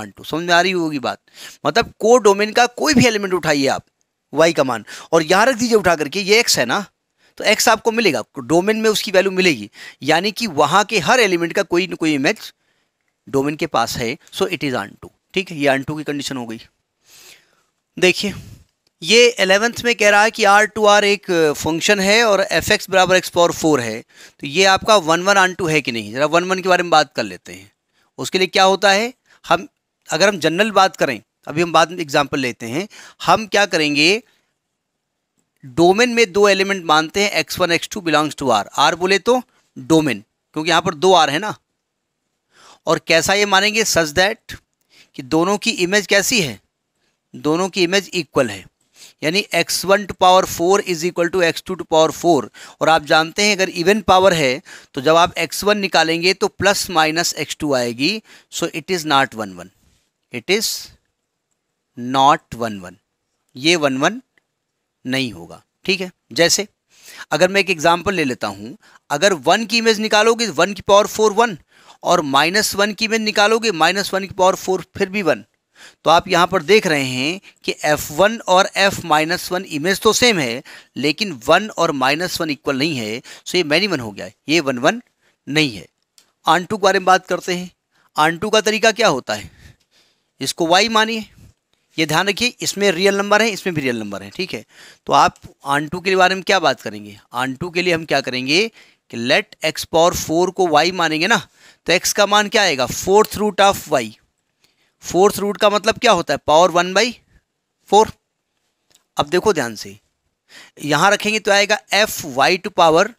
onto समझ में आ रही होगी बात मतलब को domain का कोई भी एलिमेंट उठाइए आप वाई का मान और यहाँ रख दीजिए उठा करके ये एक्स है ना तो एक्स आपको मिलेगा डोमेन में उसकी वैल्यू मिलेगी यानी कि वहाँ के हर एलिमेंट का कोई ना कोई इमेज डोमेन के पास है so it is onto ठीक है ये आन टू की कंडीशन हो गई देखिए ये एलेवेंथ में कह रहा है कि आर टू आर एक फंक्शन है और एफ एक्स बराबर एक्स पावर फोर है तो ये आपका वन वन आन टू है कि नहीं ज़रा वन वन के बारे में बात कर लेते हैं उसके लिए क्या होता है हम अगर हम जनरल बात करें अभी हम बाद में एग्जाम्पल लेते हैं हम क्या करेंगे डोमेन में दो एलिमेंट मानते हैं x one x two belongs to R R बोले तो डोमेन क्योंकि यहाँ पर दो आर है ना और कैसा ये मानेंगे सच दैट कि दोनों की इमेज कैसी है दोनों की इमेज इक्वल है यानी x one to power four is equal to x two to power four और आप जानते हैं अगर इवन पावर है तो जब आप एक्स वन निकालेंगे तो प्लस माइनस एक्स टू आएगी so it is not one one it is not one one ये वन वन नहीं होगा ठीक है जैसे अगर मैं एक एग्जाम्पल ले लेता हूँ अगर वन की इमेज निकालोगे वन की पावर फोर वन और माइनस वन की इमेज निकालोगे माइनस वन की पावर फोर फिर भी वन तो आप यहाँ पर देख रहे हैं कि एफ वन और एफ माइनस वन इमेज तो सेम है लेकिन वन और माइनस वन इक्वल नहीं है सो ये मैनी वन हो गया है ये वन वन नहीं है आंटू के बारे में बात करते हैं आंटू का तरीका क्या होता है इसको वाई मानिए ये ध्यान रखिए इसमें रियल नंबर है इसमें भी रियल नंबर है ठीक है तो आप आन टू के बारे में क्या बात करेंगे आन टू के लिए हम क्या करेंगे कि लेट एक्स पावर फोर को वाई मानेंगे ना तो एक्स का मान क्या आएगा fourth root of y fourth root का मतलब क्या होता है पावर वन बाई फोर अब देखो ध्यान से यहां रखेंगे तो आएगा f y to power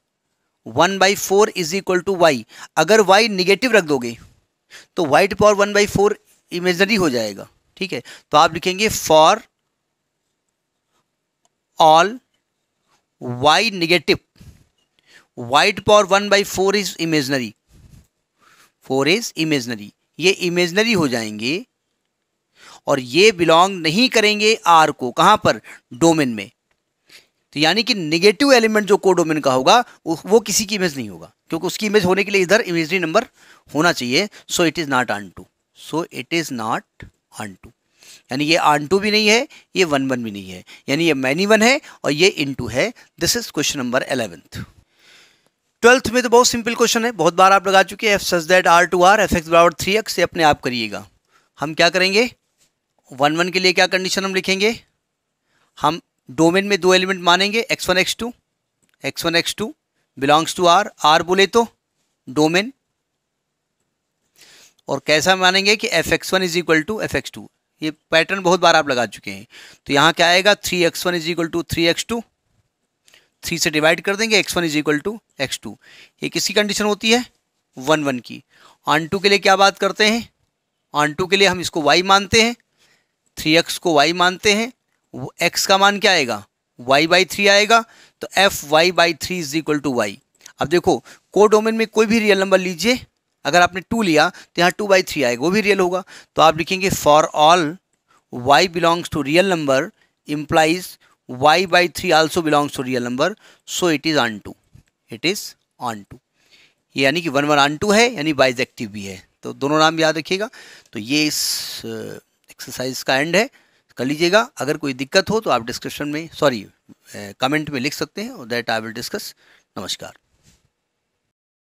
one by four is equal to y अगर वाई निगेटिव रख दोगे तो y to power one by four imaginary हो जाएगा ठीक है तो आप लिखेंगे for all y negative y to power one by four is imaginary four is imaginary ये इमेजनरी हो जाएंगे और ये बिलोंग नहीं करेंगे आर को कहां पर डोमेन में तो यानी कि निगेटिव एलिमेंट जो कोडोमेन का होगा वो किसी की इमेज नहीं होगा क्योंकि उसकी इमेज होने के लिए इधर इमेजरी नंबर होना चाहिए so it is not onto so it is not onto यानी ये आन टू भी नहीं है ये वन वन भी नहीं है यानी ये मैनी वन है और ये इन टू है this is question number eleventh twelfth में तो बहुत सिंपल क्वेश्चन है बहुत बार आप लगा चुके हैं f such that R to R f x बराबर थ्री एक्स ये अपने आप करिएगा हम क्या करेंगे वन वन के लिए क्या कंडीशन हम लिखेंगे हम डोमेन में दो एलिमेंट मानेंगे x one x two x one x two belongs to R R बोले तो डोमेन और कैसा मानेंगे कि f x one is equal to f x two ये पैटर्न बहुत बार आप लगा चुके हैं तो यहाँ क्या आएगा three x one is equal to three x two three से डिवाइड कर देंगे x one is equal to x two ये किसकी कंडीशन होती है वन वन की ऑन टू के लिए क्या बात करते हैं ऑन टू के लिए हम इसको वाई मानते हैं थ्री एक्स को वाई मानते हैं एक्स का मान क्या आएगा वाई बाई थ्री आएगा तो f y by three is equal to y अब देखो कोडोमेन में कोई भी रियल नंबर लीजिए अगर आपने टू लिया तो यहाँ टू बाई थ्री आएगा वो भी रियल होगा तो आप लिखेंगे for all y belongs to real number implies y by three also belongs to real number so it is onto it is onto ये यानी कि वन वन ऑन टू है यानी बाइज एक्टिव भी है तो दोनों नाम याद रखिएगा तो ये इस एक्सरसाइज uh, का एंड है कर लीजिएगा अगर कोई दिक्कत हो तो आप डिस्क्रिप्शन में सॉरी कमेंट uh, में लिख सकते हैं और दैट आई विल डिस्कस नमस्कार